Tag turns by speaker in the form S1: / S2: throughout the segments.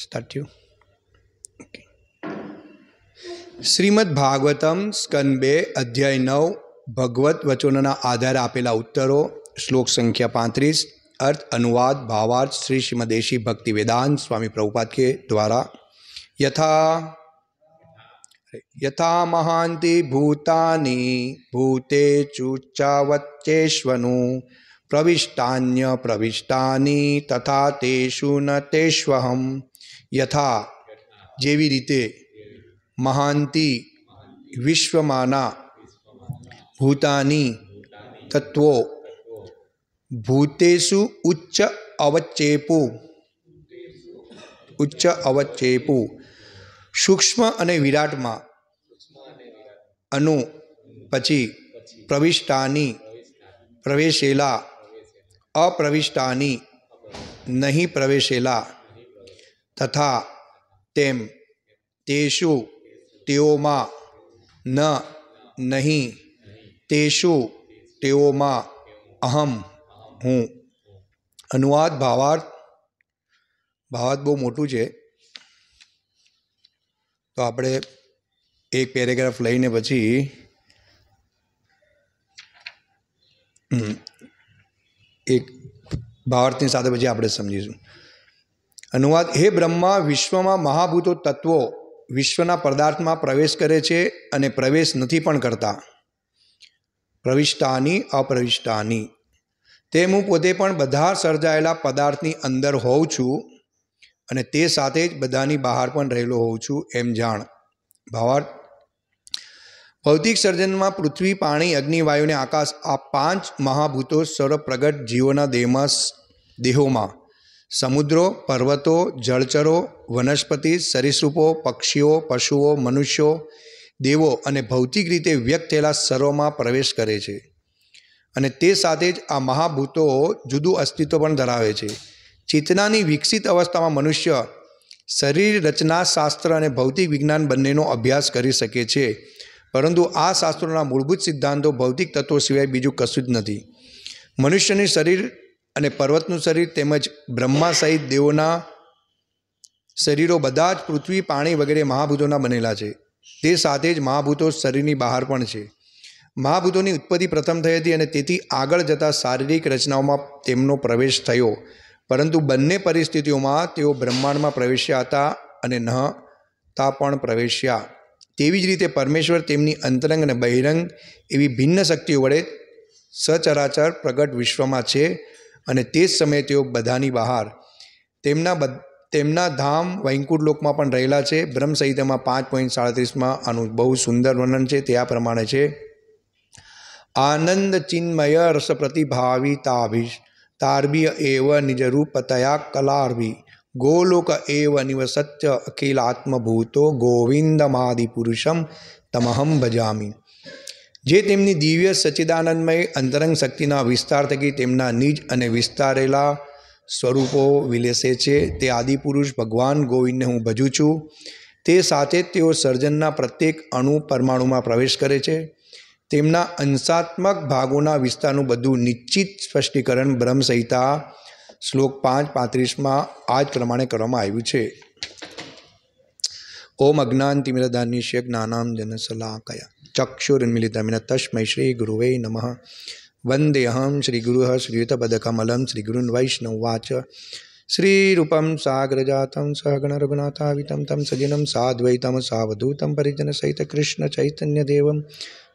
S1: Start यू श्रीमद भागवतम स्कंदे अध्याय नव भगवत वचनना आधार आपेला उत्तरो श्लोक संख्या पैंतरीस अर्थ अनुवाद भावार्थ श्री श्रीमदेशी भक्ति वेदांत स्वामी प्रभुपाद के द्वारा यथा यथा महांति भूतानी भूते चुच्चावच्चेष्वनु प्रविष्टान्य प्रविष्टानि तथा तेषु न तेष्वहम् યથા જેવી રીતે મહાંતિ વિશ્વમાના ભૂતાની તત્વો ભૂતેશુ ઉચ્ચ અવચ્ચેપુ ઉચ્ચ અવચ્ચેપુ સૂક્ષ્મ અને વિરાટમાં અનુ પછી પ્રવિષ્ટાની પ્રવેશેલા અપ્રવિષ્ટાની નહીં પ્રવેશેલા તથા તેમ તેશુ તેઓમાં ન નહીં તેશુ તેઓમાં અહમ હું અનુવાદ ભાવાર્થ ભાવાર્થ બહુ મોટું છે તો આપણે એક પેરેગ્રાફ લઈને પછી એક ભાવાર્થની સાથે પછી આપણે સમજીશું અનુવાદ હે બ્રહ્મા વિશ્વમાં મહાભૂતો તત્વો વિશ્વના પદાર્થમાં પ્રવેશ કરે છે અને પ્રવેશ નથી પણ કરતા પ્રવિષ્ટાની અપ્રવિષ્ટાની તેમ હું પોતે પણ બધા સર્જાયેલા પદાર્થની અંદર હોઉં છું અને તે સાથે જ બધાની બહાર પણ રહેલો હોઉં છું એમ જાણ ભાવાર્થ ભૌતિક સર્જનમાં પૃથ્વી પાણી અગ્નિ વાયુને આકાશ આ પાંચ મહાભૂતો સર્વ પ્રગટ જીવોના દેહમાં દેહોમાં સમુદ્રો પર્વતો જળચરો વનસ્પતિ સરીસૃપો પક્ષીઓ પશુઓ મનુષ્યો દેવો અને ભૌતિક રીતે વ્યક્ત થયેલા સ્તરોમાં પ્રવેશ કરે છે અને તે સાથે જ આ મહાભૂતો જુદું અસ્તિત્વ પણ ધરાવે છે ચેતનાની વિકસિત અવસ્થામાં મનુષ્ય શરીર રચના શાસ્ત્ર અને ભૌતિક વિજ્ઞાન બંનેનો અભ્યાસ કરી શકે છે પરંતુ આ શાસ્ત્રોના મૂળભૂત સિદ્ધાંતો ભૌતિક તત્વો સિવાય બીજું કશું જ નથી મનુષ્યની શરીર અને પર્વતનું શરીર તેમજ બ્રહ્મા સહિત દેવોના શરીરો બધા જ પૃથ્વી પાણી વગેરે મહાભૂતોના બનેલા છે તે સાથે જ મહાભૂતો શરીરની બહાર પણ છે મહાભૂતોની ઉત્પત્તિ પ્રથમ થઈ હતી અને તેથી આગળ જતા શારીરિક રચનાઓમાં તેમનો પ્રવેશ થયો પરંતુ બંને પરિસ્થિતિઓમાં તેઓ બ્રહ્માંડમાં પ્રવેશ્યા હતા અને ન તા પણ પ્રવેશ્યા તેવી જ રીતે પરમેશ્વર તેમની અંતરંગ અને બહિરંગ એવી ભિન્ન શક્તિઓ વડે સચરાચર પ્રગટ વિશ્વમાં છે અને તે જ સમયે તેઓ બધાની બહાર તેમના બ તેમના ધામ વૈકુંઠ લોકમાં પણ રહેલા છે બ્રહ્મસંહિતામાં પાંચ પોઈન્ટ સાડત્રીસમાં આનું બહુ સુંદર વર્ણન છે તે આ પ્રમાણે છે આનંદ ચિન્મય રસ પ્રતિભાવિતાભિષ તારબી એવ તયા કલાર્વી ગોલોક એવ નિવસત્ય અખિલાત્મભૂતો ગોવિંદમાદિપુરુષમ તમહમ ભજામી જે તેમની દિવ્ય સચ્ચિદાનંદમય અંતરંગ શક્તિના વિસ્તાર થકી તેમના નિજ અને વિસ્તારેલા સ્વરૂપો વિલેસે છે તે આદિપુરુષ ભગવાન ગોવિંદને હું ભજું છું તે સાથે જ તેઓ સર્જનના પ્રત્યેક અણુ પરમાણુમાં પ્રવેશ કરે છે તેમના અંશાત્મક ભાગોના વિસ્તારનું બધું નિશ્ચિત સ્પષ્ટીકરણ બ્રહ્મસંહિતા શ્લોક પાંચ પાંત્રીસમાં આ જ પ્રમાણે કરવામાં આવ્યું છે ઓમ અજ્ઞાન તિમિરદાનની શેખ નાનામ જનસલા કયા ચક્ષુર્મિલિતમિન તસ્મૈ શ્રી ગુરુવે નમઃ વંદેહમ શ્રી ગુરુઃ શ્રીયુતપદકમલમ શ્રી ગુરુન વૈષ્ણવવાચ શ્રીરૂપમ સાગ્રજાતમ સહગણ રઘુનાથાવિતમ તમ સજનમ સાદ્વૈતમ સાવધૂતમ પરિજન સહિત કૃષ્ણ ચૈતન્ય દેવમ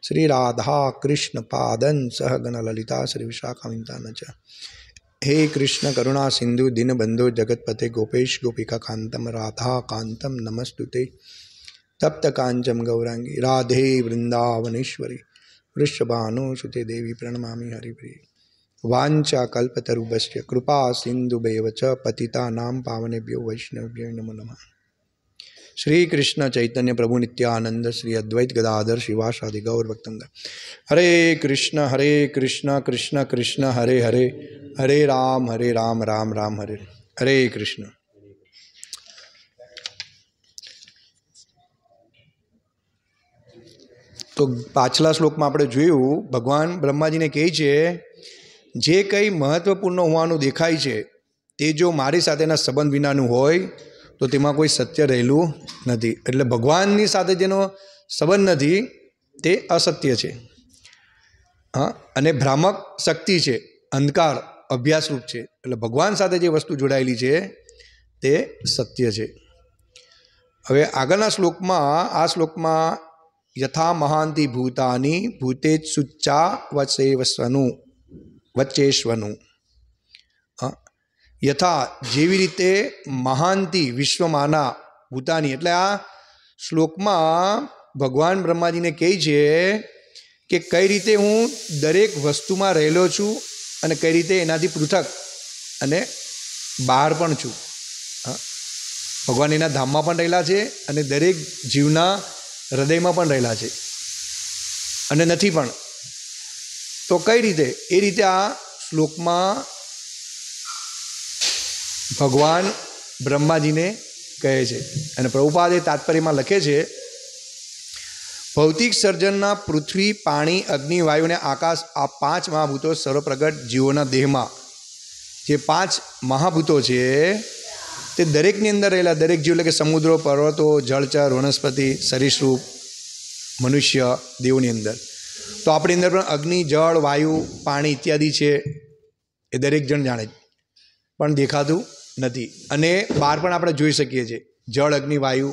S1: શ્રી રાધા કૃષ્ણ પાદન સહગણ લલિતા શ્રી વિશાખાવિંતાન ચ હે કૃષ્ણ કરુણા સિંધુ દિનબંધો જગતપતે ગોપેશ ગોપિકા કાંતમ રાધા કાંતમ નમસ્તુતે તે તપ્તકાંચમ ગૌરાંગી રાધે વૃંદાવનેશ્વરી વૃષભાનુસુતે દેવી પ્રણમામી હરિપ્રિય વાંચા કલ્પતરુભસ્ય કૃપા સિંધુબેવ ચ પતિતાનામ પાવનેભ્યો વૈષ્ણવ્ય નમો નમઃ શ્રી કૃષ્ણ ચૈતન્ય પ્રભુ નિત્યાનંદ શ્રી અદ્વૈત ગદાધર શિવાસાદિ ગૌર ભક્તંગ હરે કૃષ્ણ હરે કૃષ્ણ કૃષ્ણ કૃષ્ણ હરે હરે હરે રામ હરે રામ રામ રામ હરે હરે કૃષ્ણ તો પાછલા શ્લોકમાં આપણે જોયું ભગવાન બ્રહ્માજીને કહે છે જે કંઈ મહત્ત્વપૂર્ણ હોવાનું દેખાય છે તે જો મારી સાથેના સંબંધ વિનાનું હોય તો તેમાં કોઈ સત્ય રહેલું નથી એટલે ભગવાનની સાથે જેનો સંબંધ નથી તે અસત્ય છે હા અને ભ્રામક શક્તિ છે અંધકાર અભ્યાસરૂપ છે એટલે ભગવાન સાથે જે વસ્તુ જોડાયેલી છે તે સત્ય છે હવે આગળના શ્લોકમાં આ શ્લોકમાં યથા મહાંતિ ભૂતાની ભૂતેજ સુચ્ચા વચેવસનું વચ્ચેશ્વનું યથા જેવી રીતે મહાંતિ વિશ્વમાના ભૂતાની એટલે આ શ્લોકમાં ભગવાન બ્રહ્માજીને કહે છે કે કઈ રીતે હું દરેક વસ્તુમાં રહેલો છું અને કઈ રીતે એનાથી પૃથક અને બહાર પણ છું ભગવાન એના ધામમાં પણ રહેલા છે અને દરેક જીવના હૃદયમાં પણ રહેલા છે અને નથી પણ તો કઈ રીતે એ રીતે આ શ્લોકમાં ભગવાન બ્રહ્માજીને કહે છે અને પ્રભુપાદે તાત્પર્યમાં લખે છે ભૌતિક સર્જનના પૃથ્વી પાણી અગ્નિ વાયુ અને આકાશ આ પાંચ મહાભૂતો સર્વપ્રગટ જીવોના દેહમાં જે પાંચ મહાભૂતો છે તે દરેકની અંદર રહેલા દરેક જીવ એટલે કે સમુદ્રો પર્વતો જળચર વનસ્પતિ સરીસૃપ મનુષ્ય દેવની અંદર તો આપણી અંદર પણ અગ્નિ જળ વાયુ પાણી ઇત્યાદિ છે એ દરેક જણ જાણે પણ દેખાતું નથી અને બહાર પણ આપણે જોઈ શકીએ છીએ જળ અગ્નિ વાયુ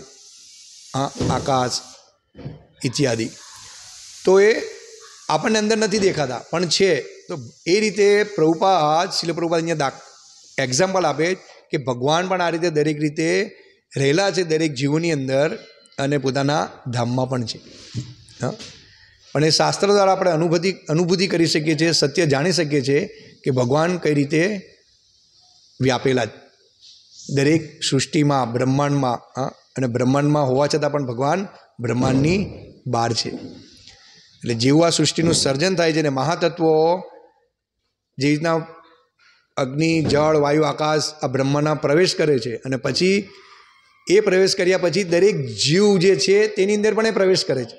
S1: આકાશ ઇત્યાદિ તો એ આપણને અંદર નથી દેખાતા પણ છે તો એ રીતે પ્રભુપાદ શિલ પ્રભુપાદ અહીંયા દાખ એક્ઝામ્પલ આપે કે ભગવાન પણ આ રીતે દરેક રીતે રહેલા છે દરેક જીવોની અંદર અને પોતાના ધામમાં પણ છે હા પણ એ શાસ્ત્ર દ્વારા આપણે અનુભૂતિ અનુભૂતિ કરી શકીએ છીએ સત્ય જાણી શકીએ છીએ કે ભગવાન કઈ રીતે વ્યાપેલા દરેક સૃષ્ટિમાં બ્રહ્માંડમાં હા અને બ્રહ્માંડમાં હોવા છતાં પણ ભગવાન બ્રહ્માંડની બહાર છે એટલે જેવું આ સૃષ્ટિનું સર્જન થાય છે ને મહાતત્વો જે રીતના અગ્નિ જળ વાયુ આકાશ આ બ્રહ્માના પ્રવેશ કરે છે અને પછી એ પ્રવેશ કર્યા પછી દરેક જીવ જે છે તેની અંદર પણ એ પ્રવેશ કરે છે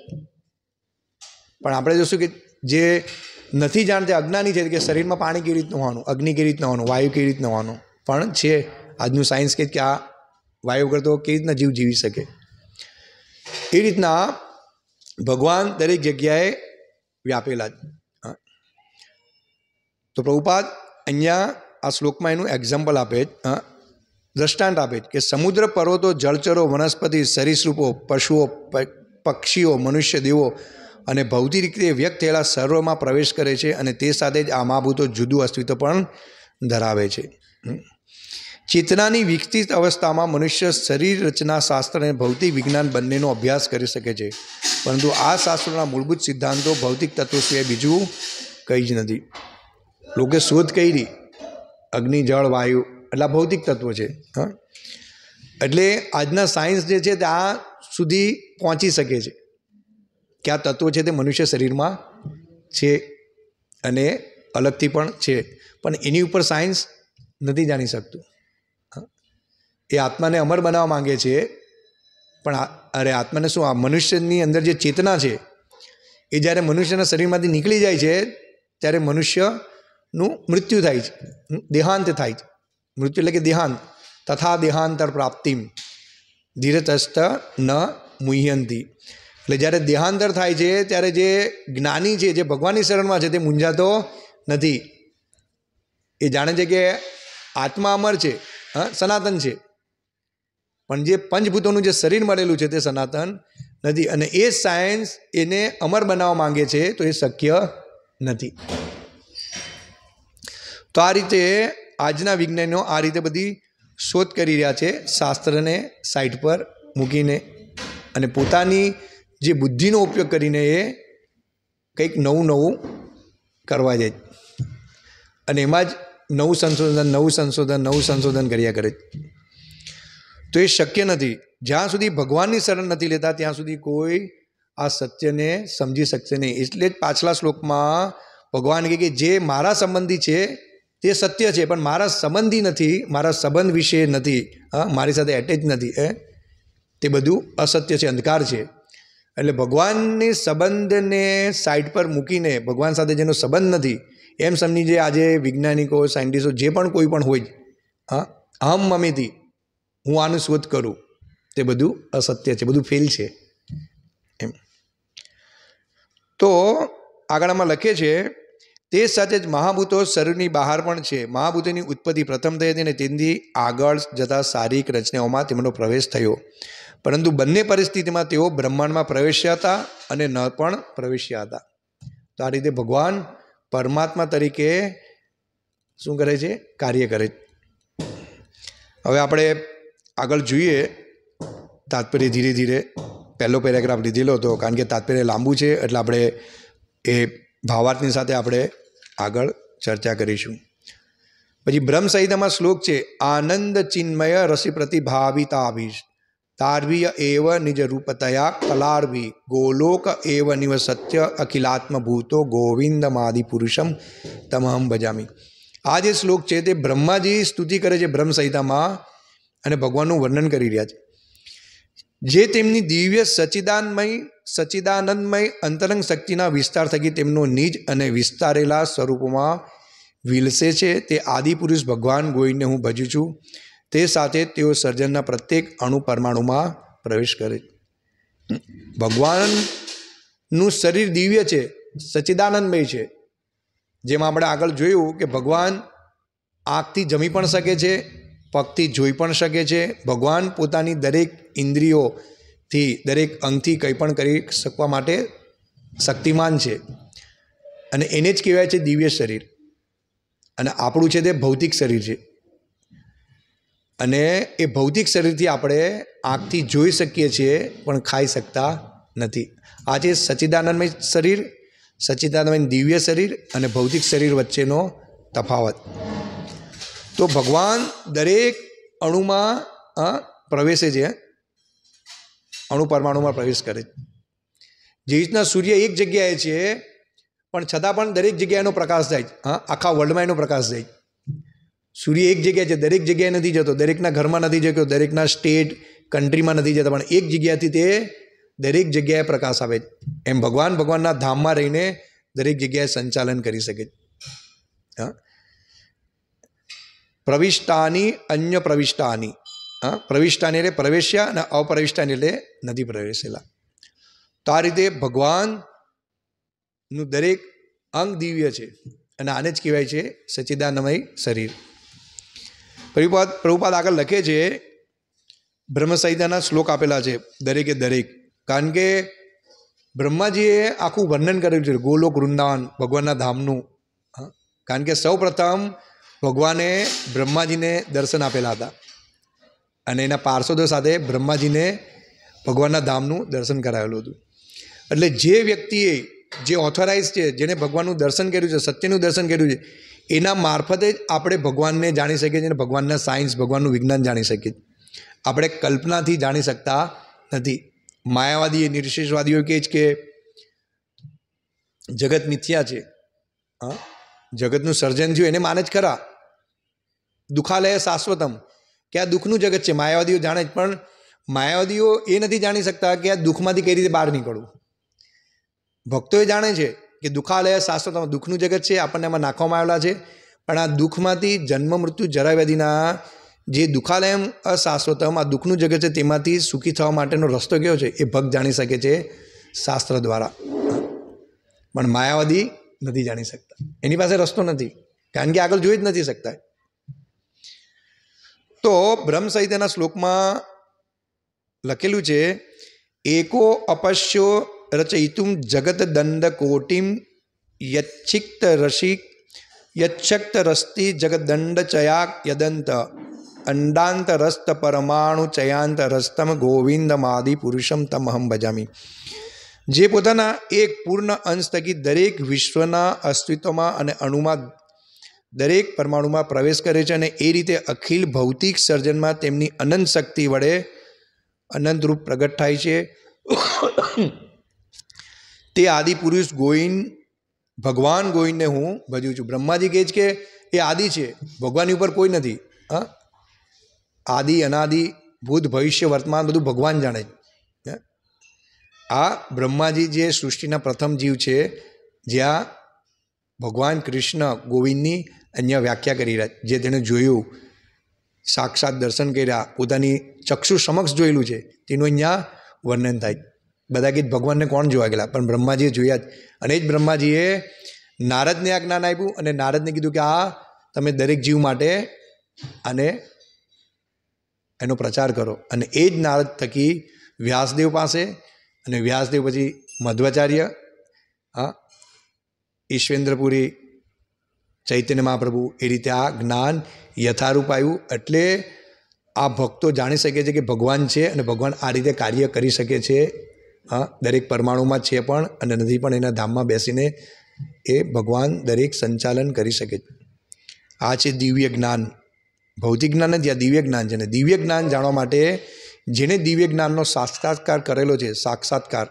S1: પણ આપણે જોશું કે જે નથી જાણતા અજ્ઞાની છે કે શરીરમાં પાણી કેવી રીતનું હોવાનું અગ્નિ કેવી રીતનું હોવાનું વાયુ કેવી રીતના હોવાનું પણ છે આજનું સાયન્સ કે આ વાયુ કરતો કેવી રીતના જીવ જીવી શકે એ રીતના ભગવાન દરેક જગ્યાએ વ્યાપેલા તો પ્રભુપાદ અહીંયા આ શ્લોકમાં એનું એક્ઝામ્પલ આપે દ્રષ્ટાંત આપે કે સમુદ્ર પર્વતો જળચરો વનસ્પતિ સરીસૃપો પશુઓ પક્ષીઓ મનુષ્ય દેવો અને ભૌતિક રીતે વ્યક્ત થયેલા સર્વમાં પ્રવેશ કરે છે અને તે સાથે જ આ મહાભૂતો જુદું અસ્તિત્વ પણ ધરાવે છે ચેતનાની વિકસિત અવસ્થામાં મનુષ્ય શરીર રચના શાસ્ત્ર અને ભૌતિક વિજ્ઞાન બંનેનો અભ્યાસ કરી શકે છે પરંતુ આ શાસ્ત્રોના મૂળભૂત સિદ્ધાંતો ભૌતિક તત્વો સિવાય બીજું કંઈ જ નથી લોકો શોધ કરી અગ્નિ જળ વાયુ એટલે આ ભૌતિક તત્વો છે હા એટલે આજના સાયન્સ જે છે તે આ સુધી પહોંચી શકે છે કે આ તત્વો છે તે મનુષ્ય શરીરમાં છે અને અલગથી પણ છે પણ એની ઉપર સાયન્સ નથી જાણી શકતું એ આત્માને અમર બનાવવા માગે છે પણ અરે આત્માને શું આ મનુષ્યની અંદર જે ચેતના છે એ જ્યારે મનુષ્યના શરીરમાંથી નીકળી જાય છે ત્યારે મનુષ્ય નું મૃત્યુ થાય છે દેહાંત થાય છે મૃત્યુ એટલે કે દેહાંત તથા દેહાંતર પ્રાપ્તિમ ધીરતસ્ત ન મુહ્યંતી એટલે જ્યારે દેહાંતર થાય છે ત્યારે જે જ્ઞાની છે જે ભગવાનની શરણમાં છે તે મૂંઝાતો નથી એ જાણે છે કે આત્મા અમર છે હા સનાતન છે પણ જે પંચભૂતોનું જે શરીર મળેલું છે તે સનાતન નથી અને એ સાયન્સ એને અમર બનાવવા માંગે છે તો એ શક્ય નથી તો આ રીતે આજના વિજ્ઞાનીઓ આ રીતે બધી શોધ કરી રહ્યા છે શાસ્ત્રને સાઈડ પર મૂકીને અને પોતાની જે બુદ્ધિનો ઉપયોગ કરીને એ કંઈક નવું નવું કરવા જાય અને એમાં જ નવું સંશોધન નવું સંશોધન નવું સંશોધન કર્યા કરે તો એ શક્ય નથી જ્યાં સુધી ભગવાનની શરણ નથી લેતા ત્યાં સુધી કોઈ આ સત્યને સમજી શકશે નહીં એટલે જ પાછલા શ્લોકમાં ભગવાન કહે કે જે મારા સંબંધી છે તે સત્ય છે પણ મારા સંબંધી નથી મારા સંબંધ વિશે નથી હા મારી સાથે એટેચ નથી હે તે બધું અસત્ય છે અંધકાર છે એટલે ભગવાનની સંબંધને સાઈડ પર મૂકીને ભગવાન સાથે જેનો સંબંધ નથી એમ સમજી જે આજે વૈજ્ઞાનિકો સાયન્ટિસ્ટો જે પણ કોઈ પણ હોય હા અહમ મમેથી હું આનું શોધ કરું તે બધું અસત્ય છે બધું ફેલ છે એમ તો આગળમાં લખે છે તે સાથે જ મહાભૂતો શરીરની બહાર પણ છે મહાભૂતોની ઉત્પત્તિ પ્રથમ થઈ હતી અને તેથી આગળ જતા શારીરિક રચનાઓમાં તેમનો પ્રવેશ થયો પરંતુ બંને પરિસ્થિતિમાં તેઓ બ્રહ્માંડમાં પ્રવેશ્યા હતા અને ન પણ પ્રવેશ્યા હતા તો આ રીતે ભગવાન પરમાત્મા તરીકે શું કરે છે કાર્ય કરે હવે આપણે આગળ જોઈએ તાત્પર્ય ધીરે ધીરે પહેલો પેરેગ્રાફ લીધેલો હતો કારણ કે તાત્પર્ય લાંબુ છે એટલે આપણે એ ભાવાર્થની સાથે આપણે આગળ ચર્ચા કરીશું પછી બ્રહ્મ સંહિતામાં શ્લોક છે આનંદ ચિન્મય રસી રસિપ્રતિભાવિતાભીશ તારવીય એવ નિજ રૂપતયા કલાર્વી ગોલોક એવ નિવ સત્ય અખિલાત્મભૂતો ગોવિંદમાદિ પુરુષમ તમહમ ભજામી આ જે શ્લોક છે તે બ્રહ્માજી સ્તુતિ કરે છે બ્રહ્મ સંહિતામાં અને ભગવાનનું વર્ણન કરી રહ્યા છે જે તેમની દિવ્ય સચિદાનમય સચિદાનંદમય અંતરંગ શક્તિના વિસ્તાર થકી તેમનું નિજ અને વિસ્તારેલા સ્વરૂપમાં વિલસે છે તે આદિપુરુષ ભગવાન ગોઈને હું ભજું છું તે સાથે તેઓ સર્જનના પ્રત્યેક અણુ પરમાણુમાં પ્રવેશ કરે ભગવાનનું શરીર દિવ્ય છે સચિદાનંદમય છે જેમાં આપણે આગળ જોયું કે ભગવાન આંખથી જમી પણ શકે છે ભક્તિ જોઈ પણ શકે છે ભગવાન પોતાની દરેક ઇન્દ્રિયોથી દરેક અંગથી કંઈ પણ કરી શકવા માટે શક્તિમાન છે અને એને જ કહેવાય છે દિવ્ય શરીર અને આપણું છે તે ભૌતિક શરીર છે અને એ ભૌતિક શરીરથી આપણે આંખથી જોઈ શકીએ છીએ પણ ખાઈ શકતા નથી આ છે સચિદાનંદમય શરીર સચ્ચિદાનંદમય દિવ્ય શરીર અને ભૌતિક શરીર વચ્ચેનો તફાવત તો ભગવાન દરેક અણુમાં પ્રવેશે છે અણુ પરમાણુમાં પ્રવેશ કરે છે જે રીતના સૂર્ય એક જગ્યાએ છે પણ છતાં પણ દરેક જગ્યાએનો એનો પ્રકાશ જાય હા આખા વર્લ્ડમાં એનો પ્રકાશ જાય સૂર્ય એક જગ્યાએ છે દરેક જગ્યાએ નથી જતો દરેકના ઘરમાં નથી જતો દરેકના સ્ટેટ કન્ટ્રીમાં નથી જતો પણ એક જગ્યાથી તે દરેક જગ્યાએ પ્રકાશ આવે એમ ભગવાન ભગવાનના ધામમાં રહીને દરેક જગ્યાએ સંચાલન કરી શકે હા પ્રવિષ્ટાની અન્ય પ્રવિષ્ટાની હા પ્રવિષ્ટાની એટલે પ્રવેશ્યા અને અપ્રવિષ્ટાની એટલે નથી પ્રવેશેલા તો આ રીતે ભગવાનનું દરેક અંગ દિવ્ય છે અને આને જ કહેવાય છે સચિદાનમય શરીર પ્રભુપાદ પ્રભુપાદ આગળ લખે છે બ્રહ્મસહિતાના શ્લોક આપેલા છે દરેકે દરેક કારણ કે બ્રહ્માજીએ આખું વર્ણન કરેલું છે ગોલોક વૃંદાવન ભગવાનના ધામનું કારણ કે સૌ પ્રથમ ભગવાને બ્રહ્માજીને દર્શન આપેલા હતા અને એના પાર્ષદો સાથે બ્રહ્માજીને ભગવાનના ધામનું દર્શન કરાવેલું હતું એટલે જે વ્યક્તિએ જે ઓથોરાઇઝ છે જેણે ભગવાનનું દર્શન કર્યું છે સત્યનું દર્શન કર્યું છે એના મારફતે જ આપણે ભગવાનને જાણી શકીએ છીએ અને ભગવાનના સાયન્સ ભગવાનનું વિજ્ઞાન જાણી શકીએ છીએ આપણે કલ્પનાથી જાણી શકતા નથી માયાવાદી એ નિર્શેષવાદીઓ કહે છે કે જગત મિથ્યા છે હા જગતનું સર્જન થયું એને માને જ ખરા દુઃખાલય શાશ્વતમ કે આ દુઃખનું જગત છે માયાવાદીઓ જાણે જ પણ માયાવાદીઓ એ નથી જાણી શકતા કે આ દુઃખમાંથી કઈ રીતે બહાર નીકળવું ભક્તો એ જાણે છે કે દુઃખાલય શાશ્વતમ દુઃખનું જગત છે આપણને એમાં નાખવામાં આવેલા છે પણ આ દુઃખમાંથી જન્મ મૃત્યુ જરાવ્યાધિના જે દુઃખાલયમ અશાશ્વતમ આ દુઃખનું જગત છે તેમાંથી સુખી થવા માટેનો રસ્તો કયો છે એ ભક્ત જાણી શકે છે શાસ્ત્ર દ્વારા પણ માયાવાદી नहीं जाने सकता एनी रस्त नहीं कारण कि आग जुज नहीं सकता है। तो ब्रह्म संहिता श्लोक में लखेलू एको अपश्यो रचयित जगत दंड कोटिम यक्षिक्त रसिक यक्षक्त रस्ति जगत दंड चया यदंत अंडांत रस्त परमाणु चयांत रस्तम गोविंद मादि पुरुषम तम अहम भजामी જે પોતાના એક પૂર્ણ અંશ થકી દરેક વિશ્વના અસ્તિત્વમાં અને અણુમાં દરેક પરમાણુમાં પ્રવેશ કરે છે અને એ રીતે અખિલ ભૌતિક સર્જનમાં તેમની અનંત શક્તિ વડે અનંતરૂપ પ્રગટ થાય છે તે આદિપુરુષ ગોઈન ભગવાન ગોવિંદને હું ભજું છું બ્રહ્માજી કહે છે કે એ આદિ છે ભગવાનની ઉપર કોઈ નથી હા આદિ અનાદિ ભૂત ભવિષ્ય વર્તમાન બધું ભગવાન જાણે છે આ બ્રહ્માજી જે સૃષ્ટિના પ્રથમ જીવ છે જ્યાં ભગવાન કૃષ્ણ ગોવિંદની અહીંયા વ્યાખ્યા કરી રહ્યા જે તેણે જોયું સાક્ષાત દર્શન કર્યા પોતાની ચક્ષુ સમક્ષ જોયેલું છે તેનું અહીંયા વર્ણન થાય બધા ગીત ભગવાનને કોણ જોવા ગયેલા પણ બ્રહ્માજીએ જોયા જ અને એ જ બ્રહ્માજીએ નારદને આ જ્ઞાન આપ્યું અને નારદને કીધું કે આ તમે દરેક જીવ માટે અને એનો પ્રચાર કરો અને એ જ નારદ થકી વ્યાસદેવ પાસે અને વ્યાસદેવ પછી મધ્વાચાર્ય હા ઈશ્વેન્દ્રપુરી ચૈતન્ય મહાપ્રભુ એ રીતે આ જ્ઞાન યથારૂપ આવ્યું એટલે આ ભક્તો જાણી શકે છે કે ભગવાન છે અને ભગવાન આ રીતે કાર્ય કરી શકે છે હા દરેક પરમાણુમાં છે પણ અને નથી પણ એના ધામમાં બેસીને એ ભગવાન દરેક સંચાલન કરી શકે છે આ છે દિવ્ય જ્ઞાન ભૌતિક જ્ઞાન નથી આ દિવ્ય જ્ઞાન છે અને દિવ્ય જ્ઞાન જાણવા માટે જેણે દિવ્ય જ્ઞાનનો સાક્ષાત્કાર કરેલો છે સાક્ષાત્કાર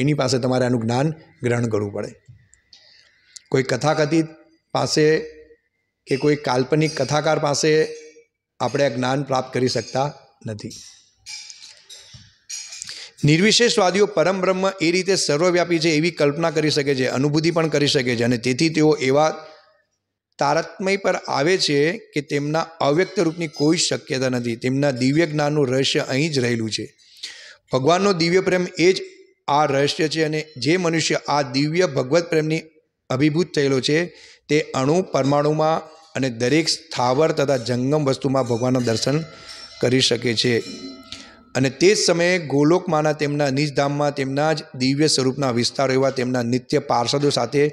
S1: એની પાસે તમારે આનું જ્ઞાન ગ્રહણ કરવું પડે કોઈ કથાકથિત પાસે કે કોઈ કાલ્પનિક કથાકાર પાસે આપણે આ જ્ઞાન પ્રાપ્ત કરી શકતા નથી નિર્વિશેષવાદીઓ પરમ બ્રહ્મ એ રીતે સર્વવ્યાપી છે એવી કલ્પના કરી શકે છે અનુભૂતિ પણ કરી શકે છે અને તેથી તેઓ એવા તારતમય પર આવે છે કે તેમના અવ્યક્ત રૂપની કોઈ શક્યતા નથી તેમના દિવ્ય જ્ઞાનનું રહસ્ય અહીં જ રહેલું છે ભગવાનનો દિવ્ય પ્રેમ એ જ આ રહસ્ય છે અને જે મનુષ્ય આ દિવ્ય ભગવત પ્રેમની અભિભૂત થયેલો છે તે અણુ પરમાણુમાં અને દરેક સ્થાવર તથા જંગમ વસ્તુમાં ભગવાનના દર્શન કરી શકે છે અને તે જ સમયે ગોલોકમાંના તેમના નિજધામમાં તેમના જ દિવ્ય સ્વરૂપના વિસ્તારો એવા તેમના નિત્ય પાર્ષદો સાથે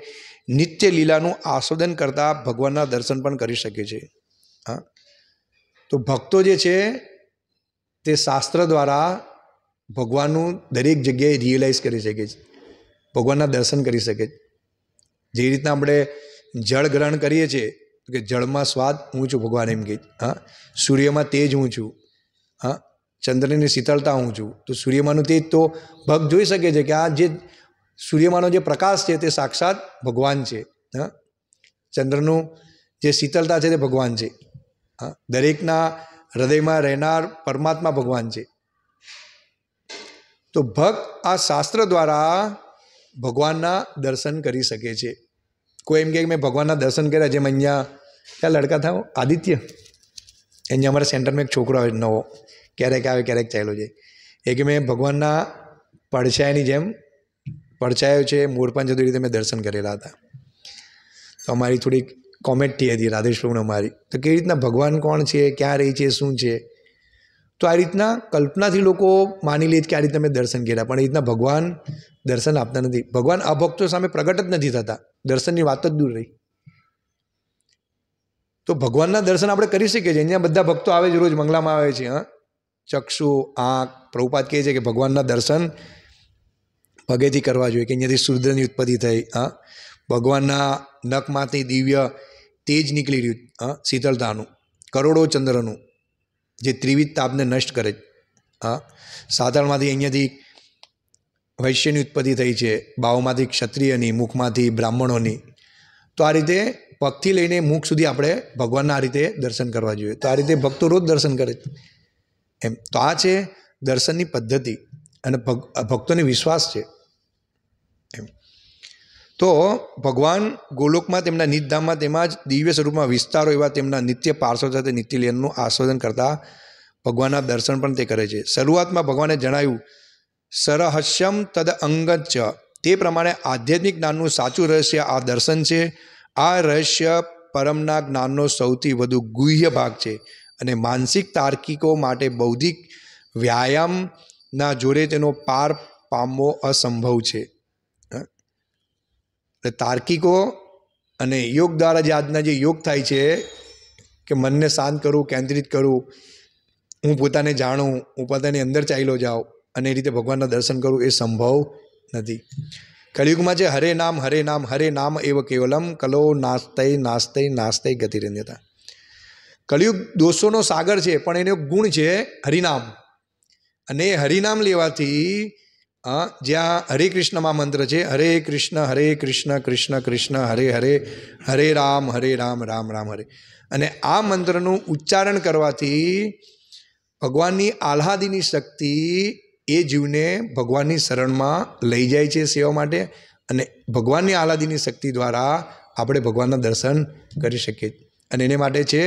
S1: નિત્ય લીલાનું આસ્વાદન કરતાં ભગવાનના દર્શન પણ કરી શકે છે હા તો ભક્તો જે છે તે શાસ્ત્ર દ્વારા ભગવાનનું દરેક જગ્યાએ રિયલાઇઝ કરી શકે છે ભગવાનના દર્શન કરી શકે છે જે રીતના આપણે જળ ગ્રહણ કરીએ છીએ કે જળમાં સ્વાદ હું છું ભગવાન એમ કે હા સૂર્યમાં તેજ હું છું હા ચંદ્રની શીતળતા હું છું તો સૂર્યમાંનું તેજ તો ભક્ત જોઈ શકે છે કે આ જે સૂર્યમાંનો જે પ્રકાશ છે તે સાક્ષાત ભગવાન છે હા ચંદ્રનું જે શીતલતા છે તે ભગવાન છે હા દરેકના હૃદયમાં રહેનાર પરમાત્મા ભગવાન છે તો ભક્ત આ શાસ્ત્ર દ્વારા ભગવાનના દર્શન કરી શકે છે કોઈ એમ કે મેં ભગવાનના દર્શન કર્યા જેમ અહીંયા ક્યાં લડકા થયો આદિત્ય અહીંયા અમારા સેન્ટરમાં એક છોકરો આવે નવો ક્યારેક આવે ક્યારેક ચાલ્યો જાય એ કે મેં ભગવાનના પડછાયાની જેમ પડછાયો છે મોરપંચ હતું રીતે મેં દર્શન કરેલા હતા તો અમારી થોડીક કોમેટી હતી રાધેશ અમારી તો કેવી રીતના ભગવાન કોણ છે ક્યાં રહી છે શું છે તો આ રીતના કલ્પનાથી લોકો માની લે કે આ રીતના મેં દર્શન કર્યા પણ એ રીતના ભગવાન દર્શન આપતા નથી ભગવાન અભક્તો સામે પ્રગટ જ નથી થતા દર્શનની વાત જ દૂર રહી તો ભગવાનના દર્શન આપણે કરી શકીએ છીએ અહીંયા બધા ભક્તો આવે છે રોજ મંગલામાં આવે છે હા ચક્ષુ આંખ પ્રભુપાત કહે છે કે ભગવાનના દર્શન પગેથી કરવા જોઈએ કે અહીંયાથી સૂર્યની ઉત્પત્તિ થઈ હા ભગવાનના નખમાંથી દિવ્ય તેજ નીકળી રહ્યું હા શીતળતાનું કરોડો ચંદ્રનું જે ત્રિવિધ તાપને નષ્ટ કરે હા સાતળમાંથી અહીંયાથી વૈશ્યની ઉત્પત્તિ થઈ છે બાવમાંથી ક્ષત્રિયની મુખમાંથી બ્રાહ્મણોની તો આ રીતે પગથી લઈને મુખ સુધી આપણે ભગવાનના આ રીતે દર્શન કરવા જોઈએ તો આ રીતે ભક્તો રોજ દર્શન કરે એમ તો આ છે દર્શનની પદ્ધતિ અને ભક્તોને વિશ્વાસ છે તો ભગવાન ગોલોકમાં તેમના નિધધામમાં તેમજ દિવ્ય સ્વરૂપમાં વિસ્તારો એવા તેમના નિત્ય પાર્સો સાથે નિત્યલેનનું આસ્વાદન કરતા ભગવાનના દર્શન પણ તે કરે છે શરૂઆતમાં ભગવાને જણાવ્યું સરહસ્યમ તદ અંગત ચ તે પ્રમાણે આધ્યાત્મિક જ્ઞાનનું સાચું રહસ્ય આ દર્શન છે આ રહસ્ય પરમના જ્ઞાનનો સૌથી વધુ ગુહ્ય ભાગ છે અને માનસિક તાર્કિકો માટે બૌદ્ધિક વ્યાયામના જોડે તેનો પાર પામવો અસંભવ છે એટલે તાર્કિકો અને યોગ દ્વારા જે આજના જે યોગ થાય છે કે મનને શાંત કરવું કેન્દ્રિત કરું હું પોતાને જાણું હું પોતાની અંદર ચાલ્યો જાઉં અને એ રીતે ભગવાનના દર્શન કરવું એ સંભવ નથી કળિયુગમાં જે હરે નામ હરે નામ હરે નામ એવ કેવલમ કલો નાસ્તય નાસ્તય નાસ્તય ગતિરંજતા કળિયુગ દોષોનો સાગર છે પણ એનો ગુણ છે હરિનામ અને એ હરિનામ લેવાથી જ્યાં હરે કૃષ્ણમાં મંત્ર છે હરે કૃષ્ણ હરે કૃષ્ણ કૃષ્ણ કૃષ્ણ હરે હરે હરે રામ હરે રામ રામ રામ હરે અને આ મંત્રનું ઉચ્ચારણ કરવાથી ભગવાનની આહ્લાદીની શક્તિ એ જીવને ભગવાનની શરણમાં લઈ જાય છે સેવા માટે અને ભગવાનની આહ્લાદીની શક્તિ દ્વારા આપણે ભગવાનના દર્શન કરી શકીએ અને એને માટે છે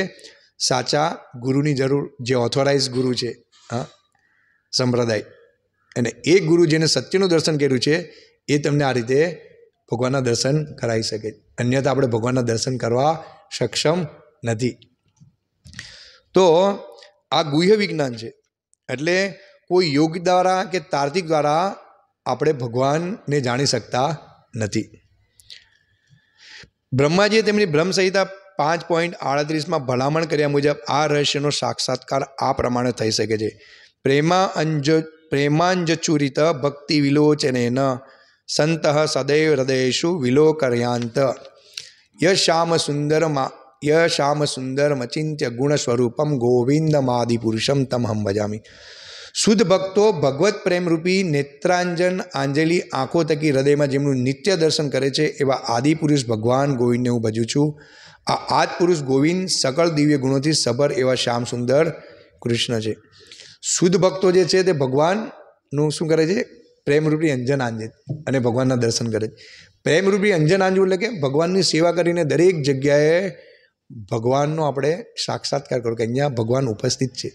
S1: સાચા ગુરુની જરૂર જે ઓથોરાઇઝ ગુરુ છે હા સંપ્રદાય અને એ ગુરુ જેને સત્યનું દર્શન કર્યું છે એ તમને આ રીતે ભગવાનના દર્શન કરાવી શકે અન્યથા આપણે ભગવાનના દર્શન કરવા સક્ષમ નથી તો આ ગુહ્ય વિજ્ઞાન છે એટલે કોઈ યોગ દ્વારા કે તાર્તિક દ્વારા આપણે ભગવાનને જાણી શકતા નથી બ્રહ્માજીએ તેમની બ્રહ્મસંહિતા પાંચ પોઈન્ટ આડત્રીસમાં ભલામણ કર્યા મુજબ આ રહસ્યનો સાક્ષાત્કાર આ પ્રમાણે થઈ શકે છે પ્રેમા અંજ પ્રેમાંજચુરિત ભક્તિ વિલોચનેન સંત સદૈવ હૃદયેશુ વિલોકર્યાંત યશ્યામ સુંદરમાં યશ્યામ સુંદરમચિંત્ય ગુણસ્વરૂપમ ગોવિંદમાદિપુરુષમ તમહમ ભજામી શુદ્ધ ભક્તો ભગવત પ્રેમરૂપી નેત્રાંજન આંજલી આંખો તકી હૃદયમાં જેમનું નિત્ય દર્શન કરે છે એવા આદિપુરુષ ભગવાન ગોવિંદને હું ભજું છું આ આદપુરુષ ગોવિંદ સકળ દિવ્ય ગુણોથી સબર એવા શ્યામ સુંદર કૃષ્ણ છે શુદ્ધ ભક્તો જે છે તે ભગવાનનું શું કરે છે પ્રેમરૂપી અંજન આંજે અને ભગવાનના દર્શન કરે છે પ્રેમરૂપી અંજન આંજવું એટલે કે ભગવાનની સેવા કરીને દરેક જગ્યાએ ભગવાનનો આપણે સાક્ષાત્કાર કરો કે અહીંયા ભગવાન ઉપસ્થિત છે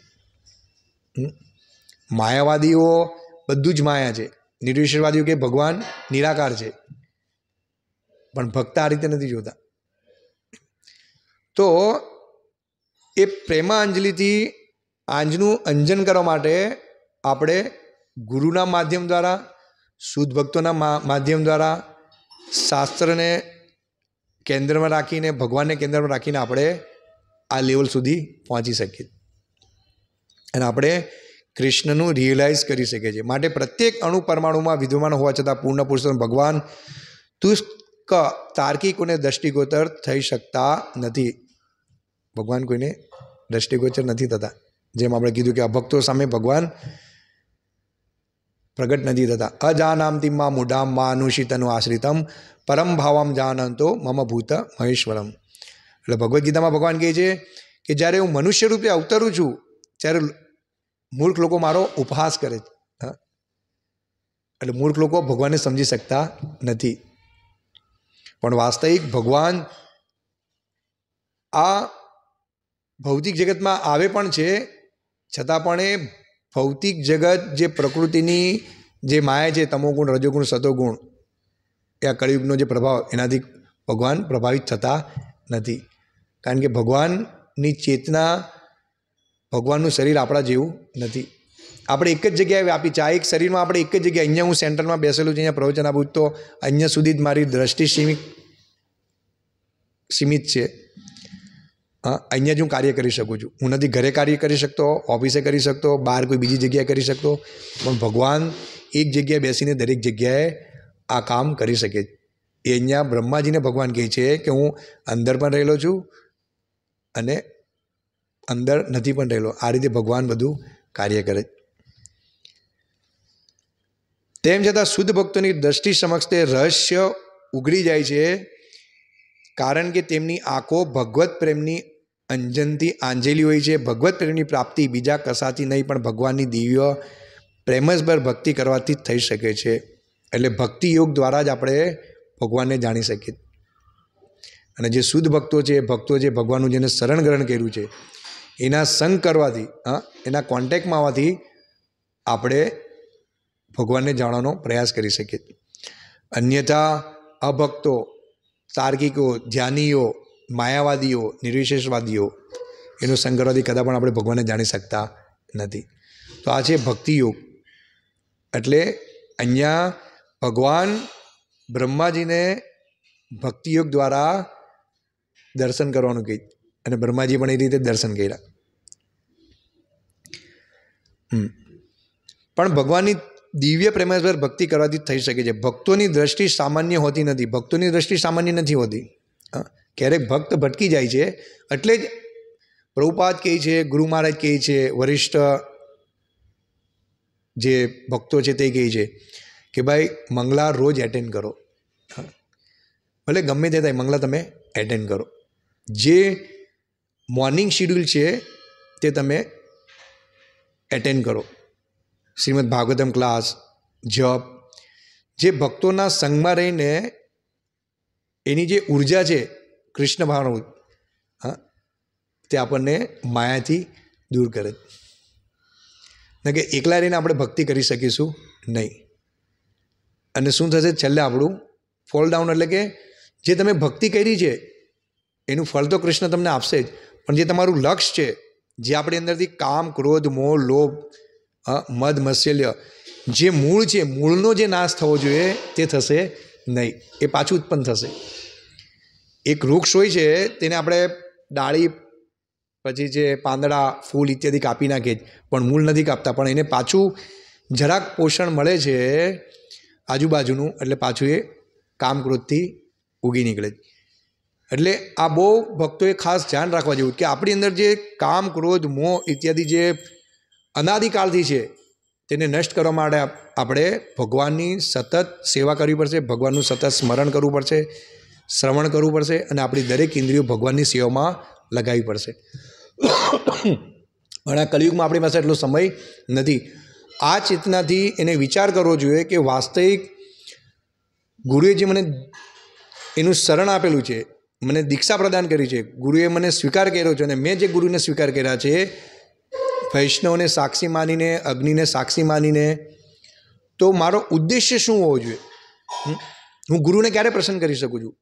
S1: માયાવાદીઓ બધું જ માયા છે નિર્વિશ્વવાદીઓ કે ભગવાન નિરાકાર છે પણ ભક્ત આ રીતે નથી જોતા તો એ પ્રેમાંજલિથી આંજનું અંજન કરવા માટે આપણે ગુરુના માધ્યમ દ્વારા શુદ્ધ ભક્તોના માધ્યમ દ્વારા શાસ્ત્રને કેન્દ્રમાં રાખીને ભગવાનને કેન્દ્રમાં રાખીને આપણે આ લેવલ સુધી પહોંચી શકીએ અને આપણે કૃષ્ણનું રિયલાઇઝ કરી શકીએ છીએ માટે પ્રત્યેક અણુ પરમાણુમાં વિદ્યમાન હોવા છતાં પૂર્ણ પુરુષોત્તમ ભગવાન તુષ્ક તાર્કિક અને દ્રષ્ટિગોચર થઈ શકતા નથી ભગવાન કોઈને દ્રષ્ટિગોચર નથી થતા જેમ આપણે કીધું કે અભક્તો સામે ભગવાન પ્રગટ નથી થતા અજાનામતિમાં મૂઢામમાં અનુષિતનું આશ્રિતમ પરમ ભાવમ જાનંતો મમ ભૂત મહેશ્વરમ એટલે ભગવદ્ ગીતામાં ભગવાન કહે છે કે જ્યારે હું મનુષ્ય રૂપે અવતરું છું ત્યારે મૂર્ખ લોકો મારો ઉપહાસ કરે છે એટલે મૂર્ખ લોકો ભગવાનને સમજી શકતા નથી પણ વાસ્તવિક ભગવાન આ ભૌતિક જગતમાં આવે પણ છે છતાં પણ એ ભૌતિક જગત જે પ્રકૃતિની જે માયા છે તમોગુણ રજોગુણ સતોગુણ એ આ કળિયુગનો જે પ્રભાવ એનાથી ભગવાન પ્રભાવિત થતા નથી કારણ કે ભગવાનની ચેતના ભગવાનનું શરીર આપણા જેવું નથી આપણે એક જ જગ્યાએ વ્યાપી છે આ એક શરીરમાં આપણે એક જ જગ્યાએ અહીંયા હું સેન્ટરમાં બેસેલું છું અહીંયા પ્રવચન આપું તો અહીંયા સુધી જ મારી દ્રષ્ટિ સીમિત સીમિત છે અહીંયા જ હું કાર્ય કરી શકું છું હું નથી ઘરે કાર્ય કરી શકતો ઓફિસે કરી શકતો બહાર કોઈ બીજી જગ્યાએ કરી શકતો પણ ભગવાન એક જગ્યાએ બેસીને દરેક જગ્યાએ આ કામ કરી શકે એ અહીંયા બ્રહ્માજીને ભગવાન કહે છે કે હું અંદર પણ રહેલો છું અને અંદર નથી પણ રહેલો આ રીતે ભગવાન બધું કાર્ય કરે તેમ છતાં શુદ્ધ ભક્તોની દ્રષ્ટિ સમક્ષ તે રહસ્ય ઉઘડી જાય છે કારણ કે તેમની આંખો ભગવત પ્રેમની અંજનથી આંજેલી હોય છે ભગવત પ્રેમની પ્રાપ્તિ બીજા કશાથી નહીં પણ ભગવાનની દિવ્ય પ્રેમસભર ભક્તિ કરવાથી જ થઈ શકે છે એટલે ભક્તિ યોગ દ્વારા જ આપણે ભગવાનને જાણી શકીએ અને જે શુદ્ધ ભક્તો છે એ ભક્તો જે ભગવાનનું જેને શરણ ગ્રહણ કર્યું છે એના સંગ કરવાથી હા એના કોન્ટેક્ટમાં આવવાથી આપણે ભગવાનને જાણવાનો પ્રયાસ કરી શકીએ અન્યથા અભક્તો તાર્કિકો ધ્યાનીઓ માયાવાદીઓ નિર્વિશેષવાદીઓ એનો સંઘર્ષથી કદાચ પણ આપણે ભગવાનને જાણી શકતા નથી તો આ છે ભક્તિયોગ એટલે અહીંયા ભગવાન બ્રહ્માજીને ભક્તિયોગ દ્વારા દર્શન કરવાનું કહી અને બ્રહ્માજી પણ એ રીતે દર્શન કર્યા પણ ભગવાનની દિવ્ય પ્રેમેશ્વર ભક્તિ કરવાથી થઈ શકે છે ભક્તોની દ્રષ્ટિ સામાન્ય હોતી નથી ભક્તોની દ્રષ્ટિ સામાન્ય નથી હોતી હા ક્યારેક ભક્ત ભટકી જાય છે એટલે જ પ્રભુપાદ કહે છે ગુરુ મહારાજ કહે છે વરિષ્ઠ જે ભક્તો છે તે કહે છે કે ભાઈ મંગલા રોજ એટેન્ડ કરો ભલે ગમે તે થાય મંગલા તમે એટેન્ડ કરો જે મોર્નિંગ શિડ્યુલ છે તે તમે એટેન્ડ કરો શ્રીમદ ભાગવતમ ક્લાસ જપ જે ભક્તોના સંગમાં રહીને એની જે ઉર્જા છે કૃષ્ણ હા તે આપણને માયાથી દૂર કરે ને કે એકલા રહીને આપણે ભક્તિ કરી શકીશું નહીં અને શું થશે છેલ્લે આપણું ફોલ ડાઉન એટલે કે જે તમે ભક્તિ કરી છે એનું ફળ તો કૃષ્ણ તમને આપશે જ પણ જે તમારું લક્ષ્ય છે જે આપણી અંદરથી કામ ક્રોધ મોહ લોભ મદ મત્સલ્ય જે મૂળ છે મૂળનો જે નાશ થવો જોઈએ તે થશે નહીં એ પાછું ઉત્પન્ન થશે એક વૃક્ષ હોય છે તેને આપણે ડાળી પછી જે પાંદડા ફૂલ ઇત્યાદિ કાપી નાખીએ પણ મૂળ નથી કાપતા પણ એને પાછું જરાક પોષણ મળે છે આજુબાજુનું એટલે પાછું એ કામક્રોધથી ઉગી નીકળે છે એટલે આ બહુ ભક્તોએ ખાસ ધ્યાન રાખવા જેવું કે આપણી અંદર જે કામ ક્રોધ મોહ ઇત્યાદિ જે અનાદિકાળથી છે તેને નષ્ટ કરવા માટે આપણે ભગવાનની સતત સેવા કરવી પડશે ભગવાનનું સતત સ્મરણ કરવું પડશે શ્રવણ કરવું પડશે અને આપણી દરેક ઇન્દ્રિયો ભગવાનની સેવામાં લગાવી પડશે પણ આ કલયુગમાં આપણી પાસે એટલો સમય નથી આ ચેતનાથી એને વિચાર કરવો જોઈએ કે વાસ્તવિક ગુરુએ જે મને એનું શરણ આપેલું છે મને દીક્ષા પ્રદાન કરી છે ગુરુએ મને સ્વીકાર કર્યો છે અને મેં જે ગુરુને સ્વીકાર કર્યા છે વૈષ્ણવને સાક્ષી માનીને અગ્નિને સાક્ષી માનીને તો મારો ઉદ્દેશ્ય શું હોવો જોઈએ હું ગુરુને ક્યારે પ્રસન્ન કરી શકું છું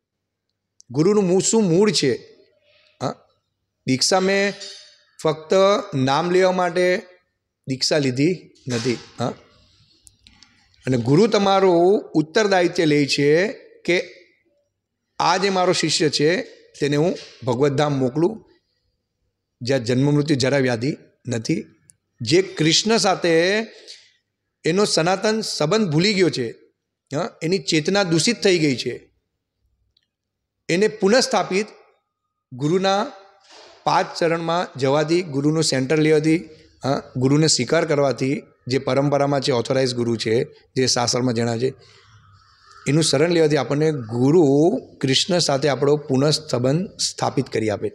S1: ગુરુનું મૂળ શું મૂળ છે હા દીક્ષા મેં ફક્ત નામ લેવા માટે દીક્ષા લીધી નથી હા અને ગુરુ તમારું ઉત્તરદાયિત્વ લે છે કે આ જે મારો શિષ્ય છે તેને હું ભગવદ્ધામ મોકલું જ્યાં જન્મ મૃત્યુ જરા વ્યાધિ નથી જે કૃષ્ણ સાથે એનો સનાતન સંબંધ ભૂલી ગયો છે હા એની ચેતના દૂષિત થઈ ગઈ છે એને પુનઃસ્થાપિત ગુરુના પાંચ ચરણમાં જવાથી ગુરુનું સેન્ટર લેવાથી હા ગુરુને સ્વીકાર કરવાથી જે પરંપરામાં જે ઓથોરાઇઝ ગુરુ છે જે શાસ્ત્રમાં જણા છે એનું શરણ લેવાથી આપણને ગુરુ કૃષ્ણ સાથે આપણો પુનઃસંબંધ સ્થાપિત કરી આપે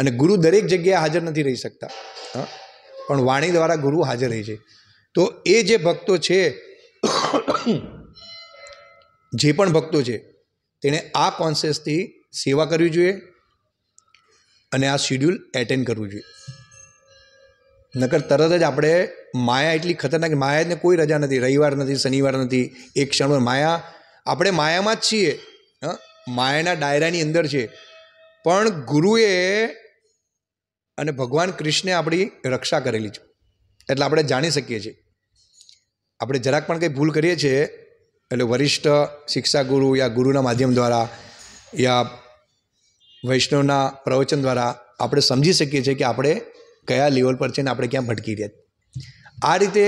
S1: અને ગુરુ દરેક જગ્યાએ હાજર નથી રહી શકતા હા પણ વાણી દ્વારા ગુરુ હાજર રહે છે તો એ જે ભક્તો છે જે પણ ભક્તો છે તેણે આ કોન્શિયસથી સેવા કરવી જોઈએ અને આ શિડ્યુલ એટેન્ડ કરવું જોઈએ નકર તરત જ આપણે માયા એટલી ખતરનાક માયાને કોઈ રજા નથી રવિવાર નથી શનિવાર નથી એક ક્ષણ માયા આપણે માયામાં જ છીએ હા માયાના ડાયરાની અંદર છે પણ ગુરુએ અને ભગવાન કૃષ્ણે આપણી રક્ષા કરેલી છે એટલે આપણે જાણી શકીએ છીએ આપણે જરાક પણ કંઈ ભૂલ કરીએ છીએ એટલે વરિષ્ઠ શિક્ષા ગુરુ યા ગુરુના માધ્યમ દ્વારા યા વૈષ્ણવના પ્રવચન દ્વારા આપણે સમજી શકીએ છીએ કે આપણે કયા લેવલ પર છે ને આપણે ક્યાં ભટકી રહ્યા આ રીતે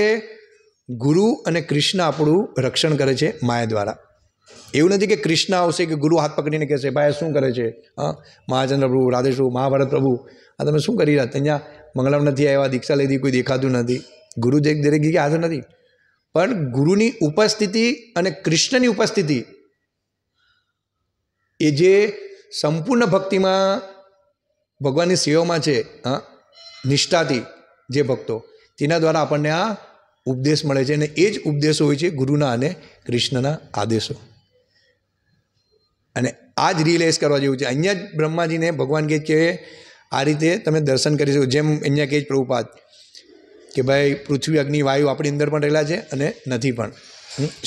S1: ગુરુ અને કૃષ્ણ આપણું રક્ષણ કરે છે માયા દ્વારા એવું નથી કે કૃષ્ણ આવશે કે ગુરુ હાથ પકડીને કહેશે ભાઈ શું કરે છે હા મહાચંદ્ર પ્રભુ રાધેશ પ્રભુ મહાભારત પ્રભુ આ તમે શું કરી રહ્યા ત્યાં મંગળમ નથી આવ્યા દીક્ષા લીધી કોઈ દેખાતું નથી ગુરુ દરેક જગ્યાએ હાજર નથી પણ ગુરુની ઉપસ્થિતિ અને કૃષ્ણની ઉપસ્થિતિ એ જે સંપૂર્ણ ભક્તિમાં ભગવાનની સેવામાં છે હા નિષ્ઠાથી જે ભક્તો તેના દ્વારા આપણને આ ઉપદેશ મળે છે અને એ જ ઉપદેશો હોય છે ગુરુના અને કૃષ્ણના આદેશો અને આ જ રિયલાઇઝ કરવા જેવું છે અહીંયા જ બ્રહ્માજીને ભગવાન કહે છે આ રીતે તમે દર્શન કરી શકો જેમ અહીંયા કહે જ પ્રભુપાદ કે ભાઈ પૃથ્વી અગ્નિ વાયુ આપણી અંદર પણ રહેલા છે અને નથી પણ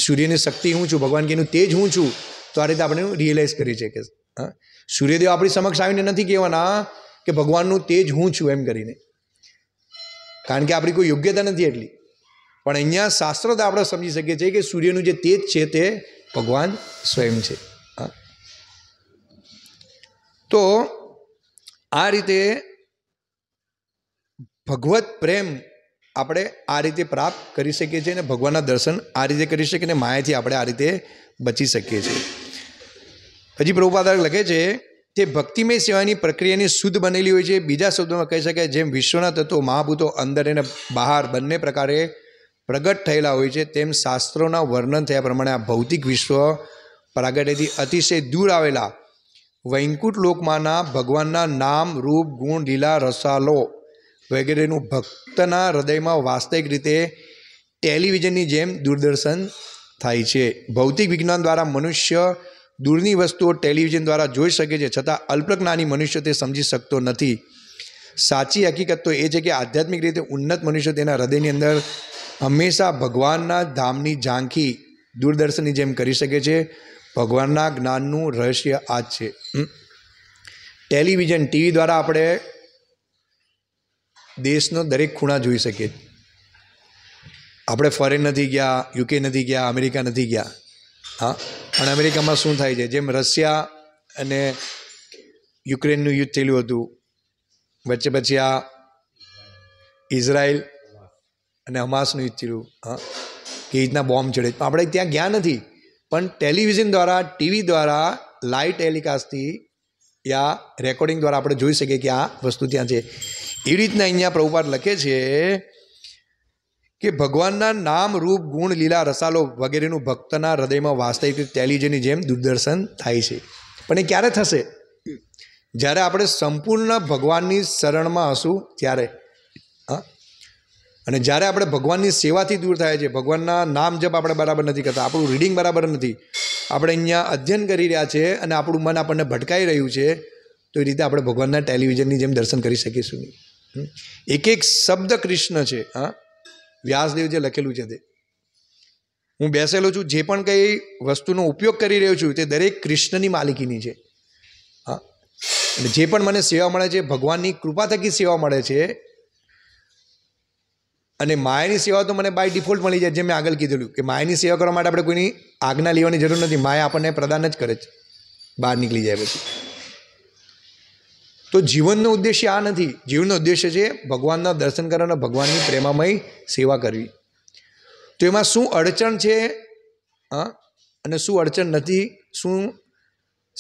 S1: સૂર્યની શક્તિ હું છું ભગવાન કે એનું તેજ હું છું તો આ રીતે આપણે રિયલાઇઝ કરી છીએ કે હા સૂર્યદેવ આપણી સમક્ષ આવીને નથી કહેવાના કે ભગવાનનું તેજ હું છું એમ કરીને કારણ કે આપણી કોઈ યોગ્યતા નથી એટલી પણ અહીંયા શાસ્ત્ર તો આપણે સમજી શકીએ છીએ કે સૂર્યનું જે તેજ છે તે ભગવાન સ્વયં છે હા તો આ રીતે ભગવત પ્રેમ આપણે આ રીતે પ્રાપ્ત કરી શકીએ છીએ અને ભગવાનના દર્શન આ રીતે કરી શકીએ અને માયાથી આપણે આ રીતે બચી શકીએ છીએ હજી પ્રભુપાદાર લખે છે તે ભક્તિમય સેવાની પ્રક્રિયાની શુદ્ધ બનેલી હોય છે બીજા શબ્દોમાં કહી શકાય જેમ વિશ્વના તત્વો મહાભૂતો અંદર અને બહાર બંને પ્રકારે પ્રગટ થયેલા હોય છે તેમ શાસ્ત્રોના વર્ણન થયા પ્રમાણે આ ભૌતિક વિશ્વ પ્રાગટ્યથી અતિશય દૂર આવેલા વૈંકુટ લોકમાંના ભગવાનના નામ રૂપ ગુણ લીલા રસાલો વગેરેનું ભક્તના હૃદયમાં વાસ્તવિક રીતે ટેલિવિઝનની જેમ દૂરદર્શન થાય છે ભૌતિક વિજ્ઞાન દ્વારા મનુષ્ય દૂરની વસ્તુઓ ટેલિવિઝન દ્વારા જોઈ શકે છે છતાં અલ્પજ્ઞાની મનુષ્ય તે સમજી શકતો નથી સાચી હકીકત તો એ છે કે આધ્યાત્મિક રીતે ઉન્નત મનુષ્ય તેના હૃદયની અંદર હંમેશા ભગવાનના ધામની ઝાંખી દૂરદર્શનની જેમ કરી શકે છે ભગવાનના જ્ઞાનનું રહસ્ય આ જ છે ટેલિવિઝન ટીવી દ્વારા આપણે દેશનો દરેક ખૂણા જોઈ શકીએ આપણે ફોરેન નથી ગયા યુકે નથી ગયા અમેરિકા નથી ગયા હા પણ અમેરિકામાં શું થાય છે જેમ રશિયા અને યુક્રેનનું યુદ્ધ થયેલું હતું વચ્ચે પછી આ ઇઝરાયલ અને હમાસનું યુદ્ધ થયેલું હા કે રીતના બોમ્બ ચડે આપણે ત્યાં ગયા નથી પણ ટેલિવિઝન દ્વારા ટીવી દ્વારા લાઈવ ટેલિકાસ્ટથી યા રેકોર્ડિંગ દ્વારા આપણે જોઈ શકીએ કે આ વસ્તુ ત્યાં છે એ રીતના અહીંયા પ્રભુપાદ લખે છે કે ભગવાનના નામ રૂપ ગુણ લીલા રસાલો વગેરેનું ભક્તના હૃદયમાં વાસ્તવિક તેલીજીની જેમ દૂરદર્શન થાય છે પણ એ ક્યારે થશે જ્યારે આપણે સંપૂર્ણ ભગવાનની શરણમાં હશું ત્યારે હા અને જ્યારે આપણે ભગવાનની સેવાથી દૂર થાય છે ભગવાનના નામ જપ આપણે બરાબર નથી કરતા આપણું રીડિંગ બરાબર નથી આપણે અહીંયા અધ્યયન કરી રહ્યા છે અને આપણું મન આપણને ભટકાઈ રહ્યું છે તો એ રીતે આપણે ભગવાનના ટેલિવિઝનની જેમ દર્શન કરી શકીશું નહીં એક એક શબ્દ કૃષ્ણ છે હા વ્યાસદેવ જે લખેલું છે તે હું બેસેલો છું જે પણ કંઈ વસ્તુનો ઉપયોગ કરી રહ્યો છું તે દરેક કૃષ્ણની માલિકીની છે હા અને જે પણ મને સેવા મળે છે ભગવાનની કૃપા થકી સેવા મળે છે અને માયાની સેવા તો મને બાય ડિફોલ્ટ મળી જાય જે મેં આગળ કીધેલું કે માયાની સેવા કરવા માટે આપણે કોઈની આજ્ઞા લેવાની જરૂર નથી માયા આપણને પ્રદાન જ કરે છે બહાર નીકળી જાય પછી તો જીવનનો ઉદ્દેશ્ય આ નથી જીવનનો ઉદ્દેશ્ય છે ભગવાનના દર્શન કરવાના ભગવાનની પ્રેમામય સેવા કરવી તો એમાં શું અડચણ છે હા અને શું અડચણ નથી શું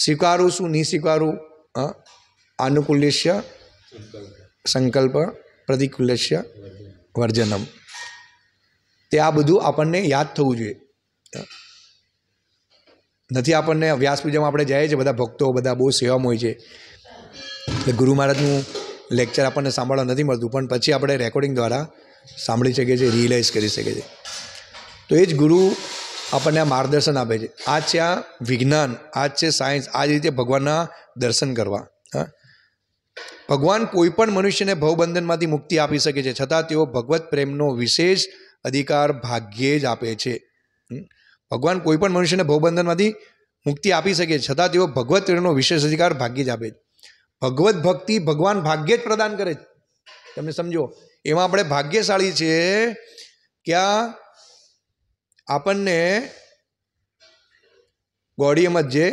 S1: સ્વીકારવું શું નહીં સ્વીકારવું હા આનુકુલ્યસ્ય સંકલ્પ પ્રતિકુલ્યસ્ય વર્જનમ તે આ બધું આપણને યાદ થવું જોઈએ નથી આપણને વ્યાસ પૂજામાં આપણે જઈએ છીએ બધા ભક્તો બધા બહુ સેવામાં હોય છે એટલે ગુરુ મહારાજનું લેક્ચર આપણને સાંભળવા નથી મળતું પણ પછી આપણે રેકોર્ડિંગ દ્વારા સાંભળી શકીએ છીએ રિયલાઇઝ કરી શકીએ છીએ તો એ જ ગુરુ આપણને આ માર્ગદર્શન આપે છે આ છે આ વિજ્ઞાન આ છે સાયન્સ આ જ રીતે ભગવાનના દર્શન કરવા હા ભગવાન કોઈપણ મનુષ્યને ભવબંધનમાંથી મુક્તિ આપી શકે છે છતાં તેઓ ભગવત પ્રેમનો વિશેષ અધિકાર ભાગ્યે જ આપે છે ભગવાન કોઈપણ મનુષ્યને ભવબંધનમાંથી મુક્તિ આપી શકે છતાં તેઓ ભગવત પ્રેમનો વિશેષ અધિકાર ભાગ્યે જ આપે છે ભગવત ભક્તિ ભગવાન ભાગ્યે જ પ્રદાન કરે છે તમે સમજો એમાં આપણે ભાગ્યશાળી છે ક્યાં આ આપણને ગૌડી મધ્યે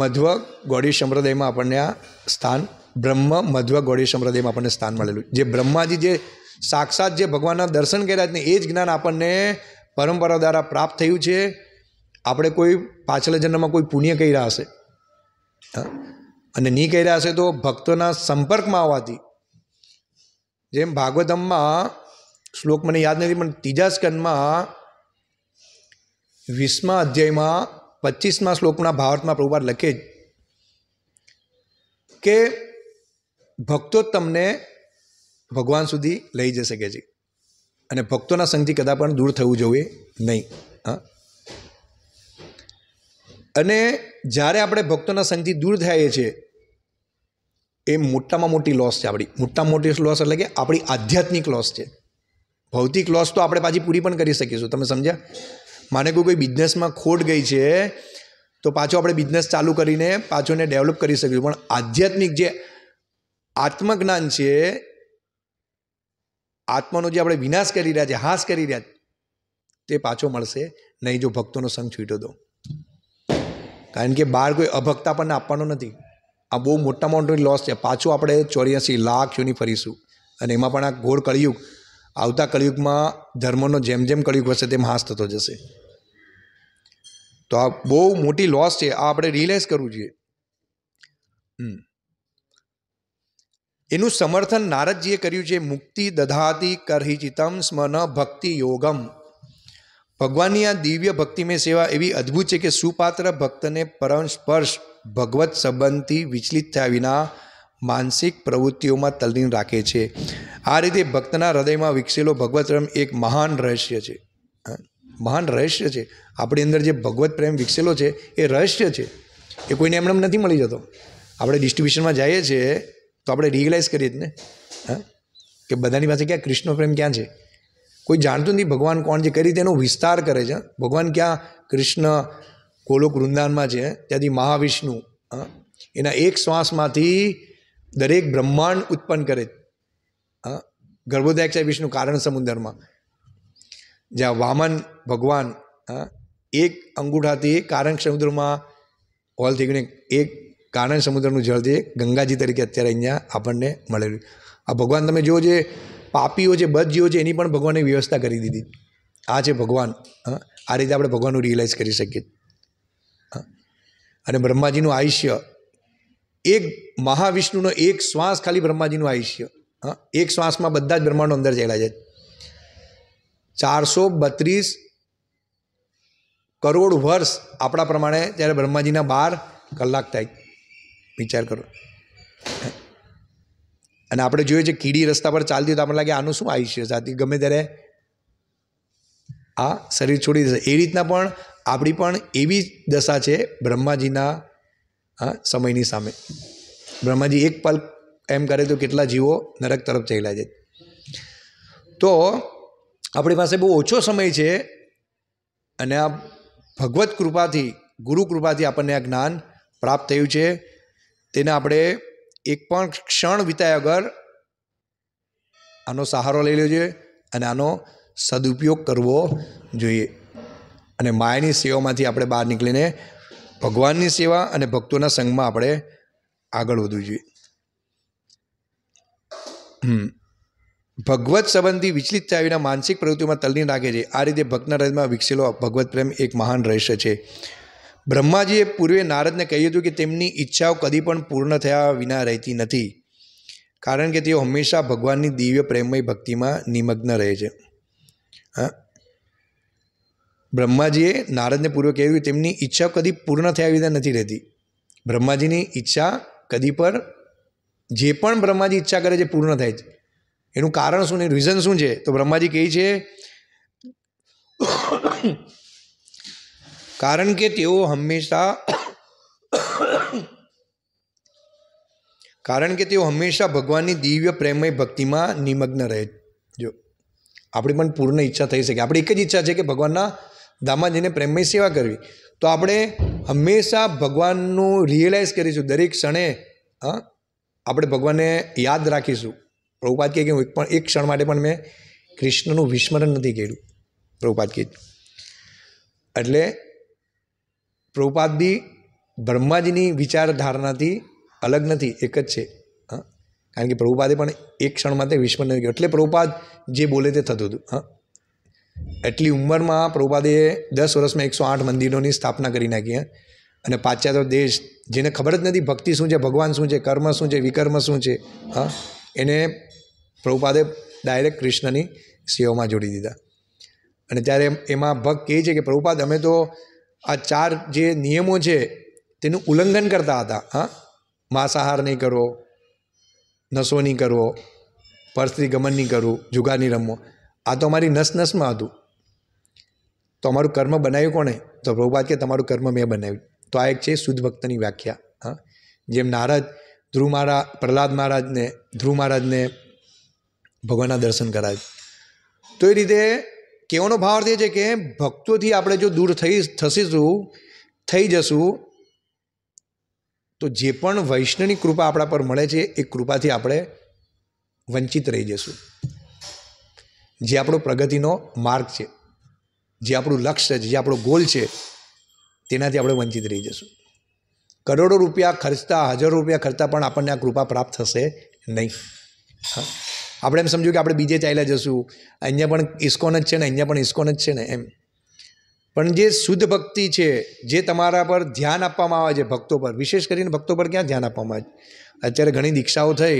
S1: મધ્વ ગૌડી સંપ્રદાયમાં આપણને આ સ્થાન બ્રહ્મ મધ્વ ગૌડી સંપ્રદાયમાં આપણને સ્થાન મળેલું જે બ્રહ્માજી જે સાક્ષાત જે ભગવાનના દર્શન કર્યા છે ને એ જ જ્ઞાન આપણને પરંપરા દ્વારા પ્રાપ્ત થયું છે આપણે કોઈ પાછલા જન્મમાં કોઈ પુણ્ય કર્યા હશે હા અને નહીં કર્યા હશે તો ભક્તોના સંપર્કમાં આવવાથી જેમ ભાગવતમમાં શ્લોક મને યાદ નથી પણ ત્રીજા સ્કંદમાં વીસમા અધ્યાયમાં પચીસમા શ્લોકના ભાવાર્થમાં પ્રભુપાદ લખે જ કે ભક્તો તમને ભગવાન સુધી લઈ જઈ શકે છે અને ભક્તોના સંઘથી કદાચ પણ દૂર થવું જોઈએ નહીં હા અને જ્યારે આપણે ભક્તોના સંઘથી દૂર થઈએ છીએ એ મોટામાં મોટી લોસ છે આપણી મોટામાં મોટી લોસ એટલે કે આપણી આધ્યાત્મિક લોસ છે ભૌતિક લોસ તો આપણે પાછી પૂરી પણ કરી શકીશું તમે સમજ્યા માને કોઈ કોઈ બિઝનેસમાં ખોટ ગઈ છે તો પાછો આપણે બિઝનેસ ચાલુ કરીને પાછો એને ડેવલપ કરી શકીશું પણ આધ્યાત્મિક જે આત્મજ્ઞાન છે આત્માનો જે આપણે વિનાશ કરી રહ્યા છે હાસ કરી રહ્યા તે પાછો મળશે નહીં જો ભક્તોનો સંગ છૂટ્યો તો કારણ કે બાર કોઈ અભક્તા આપણને આપવાનો નથી આ બહુ મોટા અમાઉન્ટની લોસ છે પાછું આપણે ચોર્યાસી લાખ યોની ફરીશું અને એમાં પણ આ ઘોર કળિયુગ આવતા કળિયુગમાં ધર્મનો જેમ જેમ કળિયુગ હશે તેમ હાસ થતો જશે તો આ બહુ મોટી લોસ છે આ આપણે રિયલાઇઝ કરવું જોઈએ એનું સમર્થન નારદજીએ કર્યું છે મુક્તિ દધાતી કરહી ચિતમ સ્મન ભક્તિ યોગમ ભગવાનની આ દિવ્ય ભક્તિમય સેવા એવી અદ્ભુત છે કે સુપાત્ર ભક્તને પરમ સ્પર્શ ભગવત સંબંધથી વિચલિત થયા વિના માનસિક પ્રવૃત્તિઓમાં તલ્લીન રાખે છે આ રીતે ભક્તના હૃદયમાં વિકસેલો ભગવત પ્રેમ એક મહાન રહસ્ય છે મહાન રહસ્ય છે આપણી અંદર જે ભગવત પ્રેમ વિકસેલો છે એ રહસ્ય છે એ કોઈને એમને નથી મળી જતો આપણે ડિસ્ટ્રીબ્યુશનમાં જઈએ છીએ તો આપણે રિયલાઇઝ કરીએ જ ને હા કે બધાની પાસે ક્યાં કૃષ્ણ પ્રેમ ક્યાં છે કોઈ જાણતું નથી ભગવાન કોણ જે કરી તેનો વિસ્તાર કરે છે ભગવાન ક્યાં કૃષ્ણ ગોલોક વૃંદાવનમાં છે ત્યાંથી મહાવિષ્ણુ હા એના એક શ્વાસમાંથી દરેક બ્રહ્માંડ ઉત્પન્ન કરે હા ગર્ભોદય છે વિષ્ણુ કારણ સમુદ્રમાં જ્યાં વામન ભગવાન હા એક અંગૂઠાથી કારણ સમુદ્રમાં હોલ થઈ ગયું એક કારણ સમુદ્રનું જળ જે ગંગાજી તરીકે અત્યારે અહીંયા આપણને મળેલું આ ભગવાન તમે જુઓ જે પાપીઓ છે બદજીઓ છે એની પણ ભગવાને વ્યવસ્થા કરી દીધી આ છે ભગવાન આ રીતે આપણે ભગવાનનું રિયલાઇઝ કરી શકીએ અને બ્રહ્માજીનું આયુષ્ય એક મહાવિષ્ણુનો એક શ્વાસ ખાલી બ્રહ્માજીનું આયુષ્ય હા એક શ્વાસમાં બધા જ બ્રહ્માંડો અંદર જયેલા છે ચારસો બત્રીસ કરોડ વર્ષ આપણા પ્રમાણે જ્યારે બ્રહ્માજીના બાર કલાક થાય વિચાર કરો અને આપણે જોઈએ છે કીડી રસ્તા પર ચાલતી હોય તો આપણને લાગે આનું શું આયુષ્ય સાથે ગમે ત્યારે આ શરીર છોડી દેશે એ રીતના પણ આપણી પણ એવી જ દશા છે બ્રહ્માજીના સમયની સામે બ્રહ્માજી એક પલ એમ કરે તો કેટલા જીવો નરક તરફ થયેલા છે તો આપણી પાસે બહુ ઓછો સમય છે અને આ ભગવત કૃપાથી ગુરુ કૃપાથી આપણને આ જ્ઞાન પ્રાપ્ત થયું છે તેને આપણે એક પણ ક્ષણ વિતાય વગર આનો સહારો લઈ લેવો જોઈએ અને આનો સદુપયોગ કરવો જોઈએ અને માયાની સેવામાંથી આપણે બહાર નીકળીને ભગવાનની સેવા અને ભક્તોના સંઘમાં આપણે આગળ વધવું જોઈએ ભગવત સંબંધી થયા વિના માનસિક પ્રવૃત્તિઓમાં તલ્લીન રાખે છે આ રીતે ભક્તના હૃદયમાં વિકસેલો ભગવત પ્રેમ એક મહાન રહસ્ય છે બ્રહ્માજીએ પૂર્વે નારદને કહ્યું હતું કે તેમની ઈચ્છાઓ કદી પણ પૂર્ણ થયા વિના રહેતી નથી કારણ કે તેઓ હંમેશા ભગવાનની દિવ્ય પ્રેમમય ભક્તિમાં નિમગ્ન રહે છે હા બ્રહ્માજીએ નારદને પૂર્વક કહેવ્યું તેમની ઈચ્છા કદી પૂર્ણ થયા વિના નથી રહેતી બ્રહ્માજીની ઈચ્છા કદી પર જે પણ બ્રહ્માજી ઈચ્છા કરે છે પૂર્ણ થાય છે એનું કારણ શું ને રીઝન શું છે તો બ્રહ્માજી કહે છે કારણ કે તેઓ હંમેશા કારણ કે તેઓ હંમેશા ભગવાનની દિવ્ય પ્રેમય ભક્તિમાં નિમગ્ન રહે જો આપણી પણ પૂર્ણ ઈચ્છા થઈ શકે આપણી એક જ ઈચ્છા છે કે ભગવાનના દામાજીને પ્રેમમય સેવા કરવી તો આપણે હંમેશા ભગવાનનું રિયલાઇઝ કરીશું દરેક ક્ષણે હા આપણે ભગવાનને યાદ રાખીશું પ્રભુપાદ કહે કે હું એક પણ એક ક્ષણ માટે પણ મેં કૃષ્ણનું વિસ્મરણ નથી કર્યું પ્રભુપાદ કહે એટલે બી બ્રહ્માજીની વિચારધારણાથી અલગ નથી એક જ છે કારણ કે પ્રભુપાદે પણ એક ક્ષણ માટે વિસ્મરણ નથી કર્યું એટલે પ્રભુપાદ જે બોલે તે થતું હતું હા એટલી ઉંમરમાં પ્રભુપાદે દસ વર્ષમાં એકસો આઠ મંદિરોની સ્થાપના કરી નાખી અને પાશ્ચાત્ય દેશ જેને ખબર જ નથી ભક્તિ શું છે ભગવાન શું છે કર્મ શું છે વિકર્મ શું છે હા એને પ્રભુપાદે ડાયરેક્ટ કૃષ્ણની સેવામાં જોડી દીધા અને ત્યારે એમાં ભક્ત કહે છે કે પ્રભુપાદ અમે તો આ ચાર જે નિયમો છે તેનું ઉલ્લંઘન કરતા હતા હા માંસાહાર નહીં કરવો નશો નહીં કરવો પરસ્ત્રી ગમન નહીં કરવું જુગાર નહીં રમવો આ તો અમારી નસ નસમાં હતું તો અમારું કર્મ બનાવ્યું કોણે તો પ્રભુપાદ કે તમારું કર્મ મેં બનાવ્યું તો આ એક છે શુદ્ધ ભક્તની વ્યાખ્યા હા જેમ નારદ ધ્રુવ મહારાજ પ્રહલાદ મહારાજને ધ્રુવ મહારાજને ભગવાનના દર્શન કરાવ્યું તો એ રીતે કેવાનો ભાવ અર્થ એ છે કે ભક્તોથી આપણે જો દૂર થઈ થશીશું થઈ જશું તો જે પણ વૈષ્ણવની કૃપા આપણા પર મળે છે એ કૃપાથી આપણે વંચિત રહી જશું જે આપણો પ્રગતિનો માર્ગ છે જે આપણું લક્ષ્ય છે જે આપણો ગોલ છે તેનાથી આપણે વંચિત રહી જશું કરોડો રૂપિયા ખર્ચતા હજારો રૂપિયા ખર્ચતા પણ આપણને આ કૃપા પ્રાપ્ત થશે નહીં આપણે એમ સમજ્યું કે આપણે બીજે ચાલ્યા જશું અહીંયા પણ ઇસ્કોન જ છે ને અહીંયા પણ ઇસ્કોન જ છે ને એમ પણ જે શુદ્ધ ભક્તિ છે જે તમારા પર ધ્યાન આપવામાં આવે છે ભક્તો પર વિશેષ કરીને ભક્તો પર ક્યાં ધ્યાન આપવામાં આવે અત્યારે ઘણી દીક્ષાઓ થઈ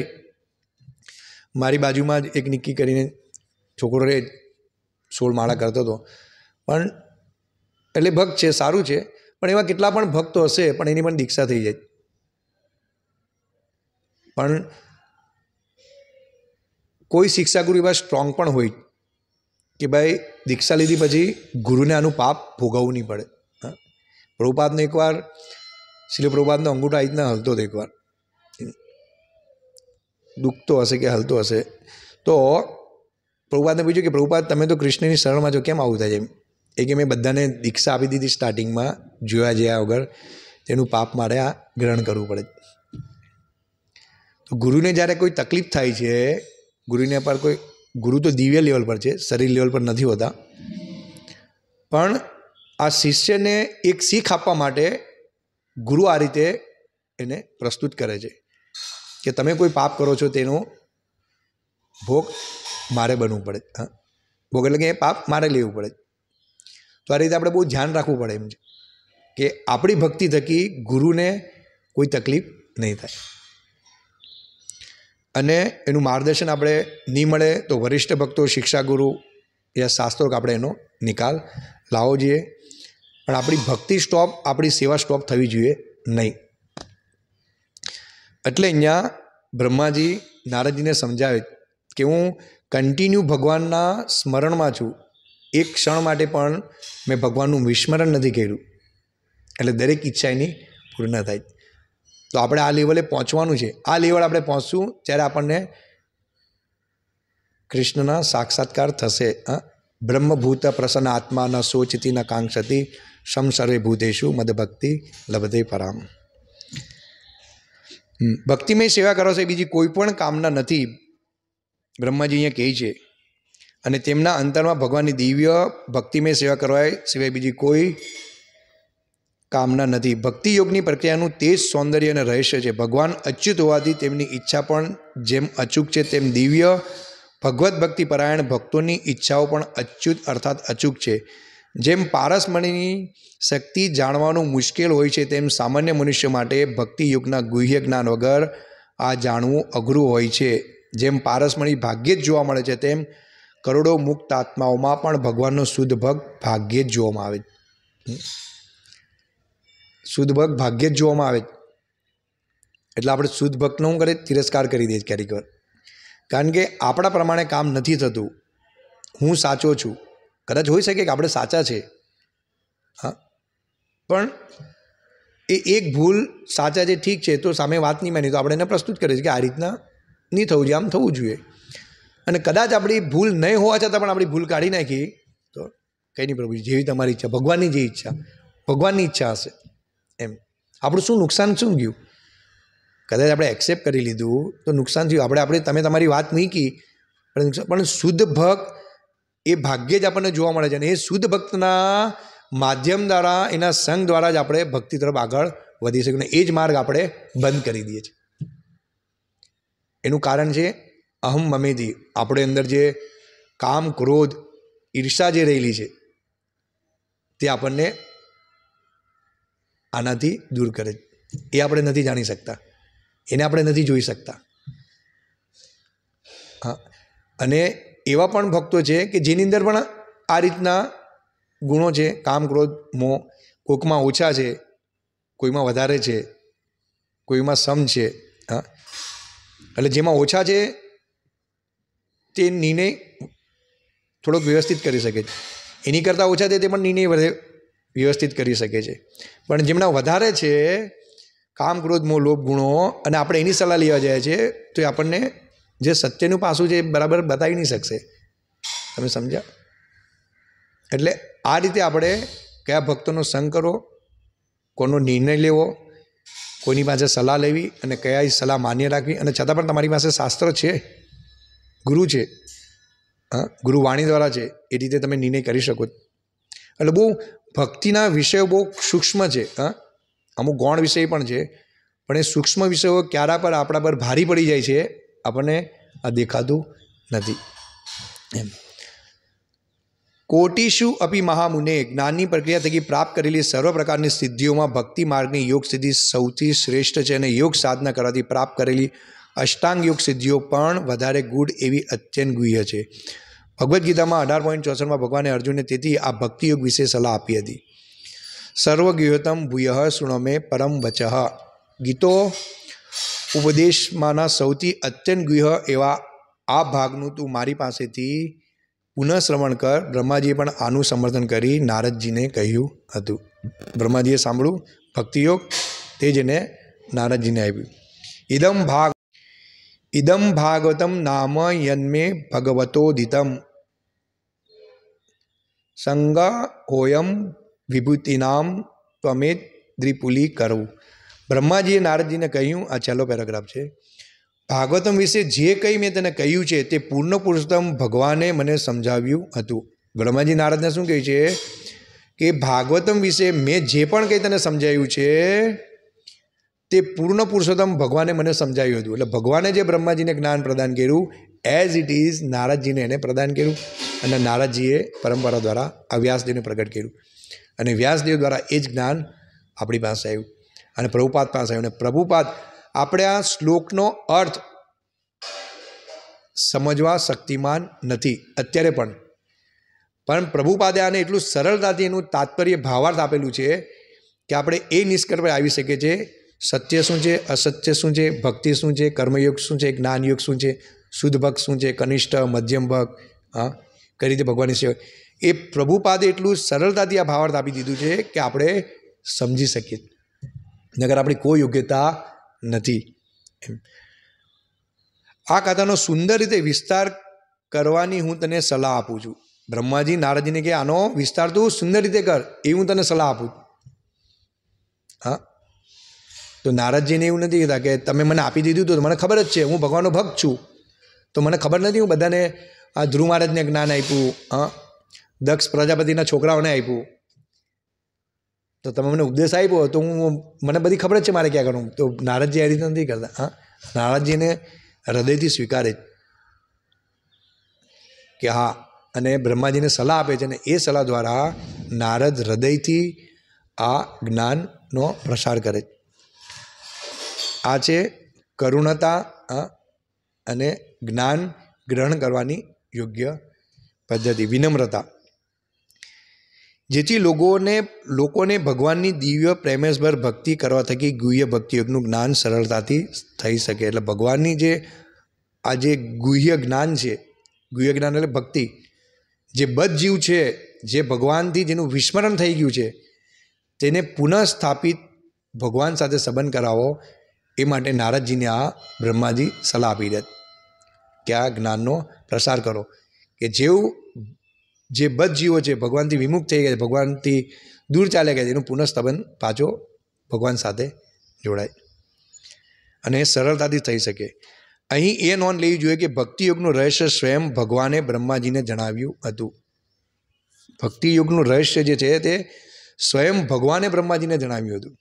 S1: મારી બાજુમાં જ એક નિક્કી કરીને છોકરો રહે સોળ માળા કરતો હતો પણ એટલે ભક્ત છે સારું છે પણ એવા કેટલા પણ ભક્તો હશે પણ એની પણ દીક્ષા થઈ જાય પણ કોઈ શિક્ષાગુરુ એવા સ્ટ્રોંગ પણ હોય કે ભાઈ દીક્ષા લીધી પછી ગુરુને આનું પાપ ભોગવવું નહીં પડે હા પ્રભુપાદને એકવાર શ્રી પ્રભુપાદનો અંગૂઠો આવી રીતના હલતો હતો એકવાર દુખતો હશે કે હલતો હશે તો પ્રભુપાદને પૂછ્યું કે પ્રભુપાદ તમે તો કૃષ્ણની શરણમાં છો કેમ આવું થાય છે એ કે મેં બધાને દીક્ષા આપી દીધી સ્ટાર્ટિંગમાં જોયા જયા વગર તેનું પાપ મારે આ ગ્રહણ કરવું પડે તો ગુરુને જ્યારે કોઈ તકલીફ થાય છે ગુરુને પર કોઈ ગુરુ તો દિવ્ય લેવલ પર છે શરીર લેવલ પર નથી હોતા પણ આ શિષ્યને એક શીખ આપવા માટે ગુરુ આ રીતે એને પ્રસ્તુત કરે છે કે તમે કોઈ પાપ કરો છો તેનો ભોગ મારે બનવું પડે હા ભોગ એટલે કે એ પાપ મારે લેવું પડે તો આ રીતે આપણે બહુ ધ્યાન રાખવું પડે એમ છે કે આપણી ભક્તિ થકી ગુરુને કોઈ તકલીફ નહીં થાય અને એનું માર્ગદર્શન આપણે નહીં મળે તો વરિષ્ઠ ભક્તો શિક્ષાગુરુ યા શાસ્ત્રો આપણે એનો નિકાલ લાવવો જોઈએ પણ આપણી ભક્તિ સ્ટોપ આપણી સેવા સ્ટોપ થવી જોઈએ નહીં એટલે અહીંયા બ્રહ્માજી નારદજીને સમજાવે કે હું કન્ટિન્યુ ભગવાનના સ્મરણમાં છું એક ક્ષણ માટે પણ મેં ભગવાનનું વિસ્મરણ નથી કર્યું એટલે દરેક ઈચ્છા એની પૂર્ણ થાય તો આપણે આ લેવલે પહોંચવાનું છે આ લેવલ આપણે પહોંચશું ત્યારે આપણને કૃષ્ણના સાક્ષાત્કાર થશે બ્રહ્મભૂત પ્રસન્ન આત્મા ન સોચિતિ ન કાંક્ષતી સમ સર્વે ભૂતેશુ મદભક્તિ લભતે પરામ ભક્તિમય સેવા કરો છો એ બીજી કોઈ પણ કામના નથી બ્રહ્માજી અહીંયા કહે છે અને તેમના અંતરમાં ભગવાનની દિવ્ય ભક્તિમય સેવા કરવાય સિવાય બીજી કોઈ કામના નથી ભક્તિ યોગની પ્રક્રિયાનું તે જ સૌંદર્ય અને રહસ્ય છે ભગવાન અચ્યુત હોવાથી તેમની ઈચ્છા પણ જેમ અચૂક છે તેમ દિવ્ય ભગવત ભક્તિ પરાયણ ભક્તોની ઈચ્છાઓ પણ અચ્યુત અર્થાત અચૂક છે જેમ પારસમણીની શક્તિ જાણવાનું મુશ્કેલ હોય છે તેમ સામાન્ય મનુષ્ય માટે ભક્તિ યુગના ગુહ્ય જ્ઞાન વગર આ જાણવું અઘરું હોય છે જેમ પારસમણી ભાગ્યે જ જોવા મળે છે તેમ કરોડો મુક્ત આત્માઓમાં પણ ભગવાનનો શુદ્ધ ભક્ત ભાગ્યે જ જોવામાં આવે શુદ્ધ ભક્ત ભાગ્યે જ જોવામાં આવે એટલે આપણે શુદ્ધ ભક્તનો હું કરે તિરસ્કાર કરી દઈએ ક્યારેક વાર કારણ કે આપણા પ્રમાણે કામ નથી થતું હું સાચો છું કદાચ હોઈ શકે કે આપણે સાચા છે હા પણ એ એક ભૂલ સાચા જે ઠીક છે તો સામે વાત નહીં માની તો આપણે એને પ્રસ્તુત કરીએ છીએ કે આ રીતના નહીં થવું જોઈએ આમ થવું જોઈએ અને કદાચ આપણી ભૂલ નહીં હોવા છતાં પણ આપણી ભૂલ કાઢી નાખી તો કંઈ નહીં પ્રભુજી જેવી તમારી ઈચ્છા ભગવાનની જે ઈચ્છા ભગવાનની ઈચ્છા હશે એમ આપણું શું નુકસાન શું ગયું કદાચ આપણે એક્સેપ્ટ કરી લીધું તો નુકસાન થયું આપણે આપણે તમે તમારી વાત નહીં કી પણ પણ શુદ્ધ ભક્ત એ ભાગ્યે જ આપણને જોવા મળે છે અને એ શુદ્ધ ભક્તના માધ્યમ દ્વારા એના સંઘ દ્વારા જ આપણે ભક્તિ તરફ આગળ વધી શકીએ એ જ માર્ગ આપણે બંધ કરી દઈએ છીએ એનું કારણ છે અહમ મમેદી આપણે અંદર જે કામ ક્રોધ ઈર્ષા જે રહેલી છે તે આપણને આનાથી દૂર કરે એ આપણે નથી જાણી શકતા એને આપણે નથી જોઈ શકતા હા અને એવા પણ ભક્તો છે કે જેની અંદર પણ આ રીતના ગુણો છે કામ ક્રોધ મો કોઈકમાં ઓછા છે કોઈમાં વધારે છે કોઈમાં સમ છે હા એટલે જેમાં ઓછા છે તે નિર્ણય થોડોક વ્યવસ્થિત કરી શકે છે એની કરતાં ઓછા છે તે પણ નિર્ણય વધે વ્યવસ્થિત કરી શકે છે પણ જેમના વધારે છે કામ ક્રોધ મોહ લોભ ગુણો અને આપણે એની સલાહ લેવા જાય છે તો એ આપણને જે સત્યનું પાસું છે એ બરાબર બતાવી નહીં શકશે તમે સમજ્યા એટલે આ રીતે આપણે કયા ભક્તોનો સંગ કરો કોનો નિર્ણય લેવો કોઈની પાસે સલાહ લેવી અને કયા સલાહ માન્ય રાખવી અને છતાં પણ તમારી પાસે શાસ્ત્ર છે ગુરુ છે હા ગુરુ વાણી દ્વારા છે એ રીતે તમે નિર્ણય કરી શકો એટલે બહુ ભક્તિના વિષયો બહુ સૂક્ષ્મ છે હા અમુક ગૌણ વિષય પણ છે પણ એ સૂક્ષ્મ વિષયો ક્યારા પર આપણા પર ભારી પડી જાય છે આપણને આ દેખાતું નથી એમ કોટીશુ અપી મહામુને જ્ઞાનની પ્રક્રિયા થકી પ્રાપ્ત કરેલી સર્વ પ્રકારની સિદ્ધિઓમાં ભક્તિ માર્ગની યોગ સિદ્ધિ સૌથી શ્રેષ્ઠ છે અને યોગ સાધના કરવાથી પ્રાપ્ત કરેલી અષ્ટાંગ યોગ સિદ્ધિઓ પણ વધારે ગુડ એવી અત્યંત ગુહ્ય છે ભગવદ્ ગીતામાં અઢાર પોઈન્ટ ચોસઠમાં ભગવાને અર્જુનને તેથી આ ભક્તિયોગ વિશે સલાહ આપી હતી સર્વ સર્વગુહ્યોતમ ભૂયઃ શૃણમે પરમ વચઃ ગીતો ઉપદેશમાંના સૌથી અત્યંત ગુહ્ય એવા આ ભાગનું તું મારી પાસેથી પુનઃશ્રવણ કર બ્રહ્માજીએ પણ આનું સમર્થન કરી નારદજીને કહ્યું હતું બ્રહ્માજીએ સાંભળ્યું ભક્તિયોગ તે જ એને નારદજીને આપ્યું ઇદમ ભાગ ઇદમ ભાગવતમ નામ યન્મે ભગવતોદિતમ સંગહોયમ વિભૂતિનામ ત્વમે દ્રિપુલી કરવું બ્રહ્માજીએ નારદજીને કહ્યું આ છેલ્લો પેરાગ્રાફ છે ભાગવતમ વિશે જે કંઈ મેં તને કહ્યું છે તે પૂર્ણ પુરુષોત્તમ ભગવાને મને સમજાવ્યું હતું બ્રહ્માજી નારદને શું કહે છે કે ભાગવતમ વિશે મેં જે પણ કંઈ તને સમજાવ્યું છે તે પૂર્ણ પુરુષોત્તમ ભગવાને મને સમજાવ્યું હતું એટલે ભગવાને જે બ્રહ્માજીને જ્ઞાન પ્રદાન કર્યું એઝ ઇટ ઇઝ નારદજીને એને પ્રદાન કર્યું અને નારદજીએ પરંપરા દ્વારા આ વ્યાસદેવને પ્રગટ કર્યું અને વ્યાસદેવ દ્વારા એ જ જ્ઞાન આપણી પાસે આવ્યું અને પ્રભુપાદ પાસે આવ્યું અને પ્રભુપાદ આપણે આ શ્લોકનો અર્થ સમજવા શક્તિમાન નથી અત્યારે પણ પણ પ્રભુપાદે આને એટલું સરળતાથી એનું તાત્પર્ય ભાવાર્થ આપેલું છે કે આપણે એ નિષ્કર્ષ પર આવી શકીએ છીએ સત્ય શું છે અસત્ય શું છે ભક્તિ શું છે કર્મયોગ શું છે જ્ઞાનયોગ શું છે શુદ્ધ ભક્ત શું છે કનિષ્ઠ મધ્યમ ભક્ત હા કઈ રીતે ભગવાનની સેવા એ પ્રભુપાદે એટલું સરળતાથી આ ભાવાર્થ આપી દીધું છે કે આપણે સમજી શકીએ નગર આપણી કોઈ યોગ્યતા નથી એમ આ કથાનો સુંદર રીતે વિસ્તાર કરવાની હું તને સલાહ આપું છું બ્રહ્માજી નારદજીને કે આનો વિસ્તાર તું સુંદર રીતે કર એ હું તને સલાહ આપું હા તો નારદજીને એવું નથી કહેતા કે તમે મને આપી દીધું તો મને ખબર જ છે હું ભગવાનનો ભક્ત છું તો મને ખબર નથી હું બધાને આ ધ્રુવ મહારાજને જ્ઞાન આપ્યું હા દક્ષ પ્રજાપતિના છોકરાઓને આપ્યું તો તમે મને ઉપદેશ આપ્યો તો હું મને બધી ખબર જ છે મારે ક્યાં કરવું તો નારદજી આ રીતે નથી કરતા હા નારદજીને હૃદયથી સ્વીકારે કે હા અને બ્રહ્માજીને સલાહ આપે છે અને એ સલાહ દ્વારા નારદ હૃદયથી આ જ્ઞાનનો પ્રસાર કરે છે આ છે કરુણતા અને જ્ઞાન ગ્રહણ કરવાની યોગ્ય પદ્ધતિ વિનમ્રતા જેથી લોકોને લોકોને ભગવાનની દિવ્ય પ્રેમેશભર ભક્તિ કરવા થકી ગુહ્ય ભક્તિયોગનું જ્ઞાન સરળતાથી થઈ શકે એટલે ભગવાનની જે આ જે ગુહ્ય જ્ઞાન છે ગુહ્ય જ્ઞાન એટલે ભક્તિ જે બદજીવ છે જે ભગવાનથી જેનું વિસ્મરણ થઈ ગયું છે તેને પુનઃસ્થાપિત ભગવાન સાથે સંબંધ કરાવો એ માટે નારદજીને આ બ્રહ્માજી સલાહ આપી દે કે આ જ્ઞાનનો પ્રસાર કરો કે જેવું જે બધ જીવો છે ભગવાનથી વિમુખ થઈ ગયા છે ભગવાનથી દૂર ચાલ્યા ગયા છે એનું પુનઃસ્તબન પાછો ભગવાન સાથે જોડાય અને એ સરળતાથી થઈ શકે અહીં એ નોંધ લેવી જોઈએ કે ભક્તિયુગનું રહસ્ય સ્વયં ભગવાને બ્રહ્માજીને જણાવ્યું હતું ભક્તિયુગનું રહસ્ય જે છે તે સ્વયં ભગવાને બ્રહ્માજીને જણાવ્યું હતું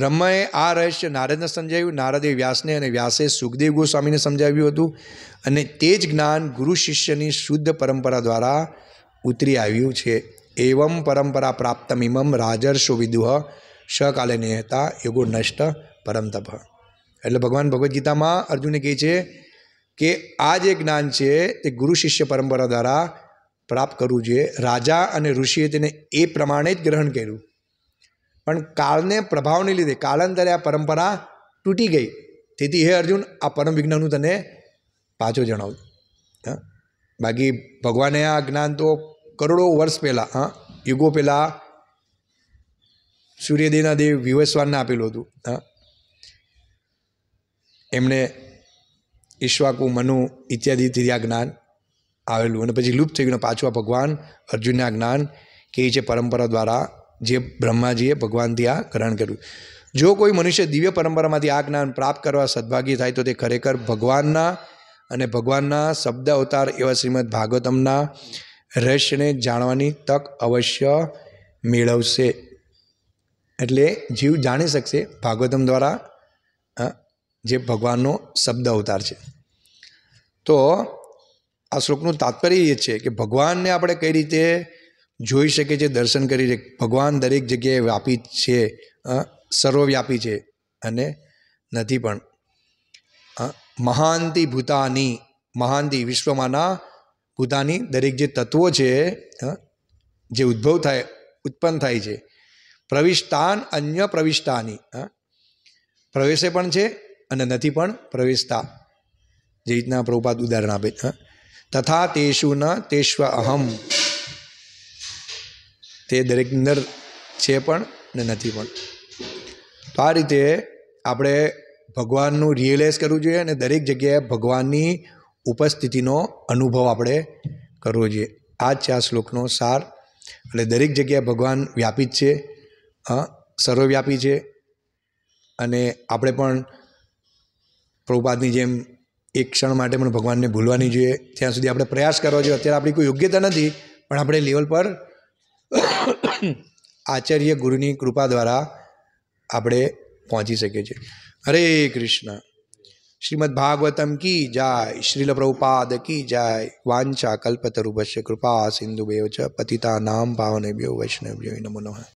S1: બ્રહ્માએ આ રહસ્ય નારદને સમજાવ્યું નારદે વ્યાસને અને વ્યાસે સુખદેવ ગોસ્વામીને સમજાવ્યું હતું અને તે જ જ્ઞાન ગુરુ શિષ્યની શુદ્ધ પરંપરા દ્વારા ઉતરી આવ્યું છે એવમ પરંપરા પ્રાપ્તમિમમ રાજર્ષો વિદુહ સકાલે નિહતા યોગો નષ્ટ પરમતપ એટલે ભગવાન ભગવદ્ ગીતામાં અર્જુને કહે છે કે આ જે જ્ઞાન છે તે ગુરુ શિષ્ય પરંપરા દ્વારા પ્રાપ્ત કરવું જોઈએ રાજા અને ઋષિએ તેને એ પ્રમાણે જ ગ્રહણ કર્યું પણ કાળને પ્રભાવને લીધે કાળાંતરે આ પરંપરા તૂટી ગઈ તેથી હે અર્જુન આ પરમ વિજ્ઞાન તને પાછો જણાવું હા બાકી ભગવાને આ જ્ઞાન તો કરોડો વર્ષ પહેલાં હા યુગો પહેલાં સૂર્યદેવના દેવ વિવસ્વાનને આપેલું હતું હા એમણે ઈશ્વાકુ મનુ ઇત્યાદિથી આ જ્ઞાન આવેલું અને પછી લુપ્ત થઈ ગયું પાછું આ ભગવાન અર્જુનના જ્ઞાન કે છે પરંપરા દ્વારા જે બ્રહ્માજીએ ભગવાનથી આ ગ્રહણ કર્યું જો કોઈ મનુષ્ય દિવ્ય પરંપરામાંથી આ જ્ઞાન પ્રાપ્ત કરવા સદભાગી થાય તો તે ખરેખર ભગવાનના અને ભગવાનના શબ્દ અવતાર એવા શ્રીમદ ભાગવતમના રહસ્યને જાણવાની તક અવશ્ય મેળવશે એટલે જીવ જાણી શકશે ભાગવતમ દ્વારા જે ભગવાનનો શબ્દ અવતાર છે તો આ શ્લોકનું તાત્પર્ય એ છે કે ભગવાનને આપણે કઈ રીતે જોઈ શકે છે દર્શન કરી શકે ભગવાન દરેક જગ્યાએ વ્યાપી છે સર્વવ્યાપી છે અને નથી પણ મહાંતિ ભૂતાની મહાંતિ વિશ્વમાંના ભૂતાની દરેક જે તત્વો છે જે ઉદ્ભવ થાય ઉત્પન્ન થાય છે પ્રવિષ્ટાન અન્ય પ્રવિષ્ટાની પ્રવેશે પણ છે અને નથી પણ પ્રવેશતા જે રીતના પ્રભુપાદ ઉદાહરણ આપે તથા તેષુ ન તેષ્વ અહમ તે દરેકની અંદર છે પણ ને નથી પણ તો આ રીતે આપણે ભગવાનનું રિયલાઇઝ કરવું જોઈએ અને દરેક જગ્યાએ ભગવાનની ઉપસ્થિતિનો અનુભવ આપણે કરવો જોઈએ આ જ છે આ શ્લોકનો સાર એટલે દરેક જગ્યાએ ભગવાન વ્યાપી જ છે સર્વવ્યાપી છે અને આપણે પણ પ્રભુપાદની જેમ એક ક્ષણ માટે પણ ભગવાનને ભૂલવાની જોઈએ ત્યાં સુધી આપણે પ્રયાસ કરવો જોઈએ અત્યારે આપણી કોઈ યોગ્યતા નથી પણ આપણે લેવલ પર आचार्य गुरुनी कृपा द्वारा आपणे पहुँची शकीए छीए हरे कृष्ण श्रीमद् भागवतम की जाय श्रील प्रभुपाद की जाय वांछा कल्पतरुभ्य कृपा सिंधु पतिता नाम पावन भ्यो वैष्णव्यो नमो नमः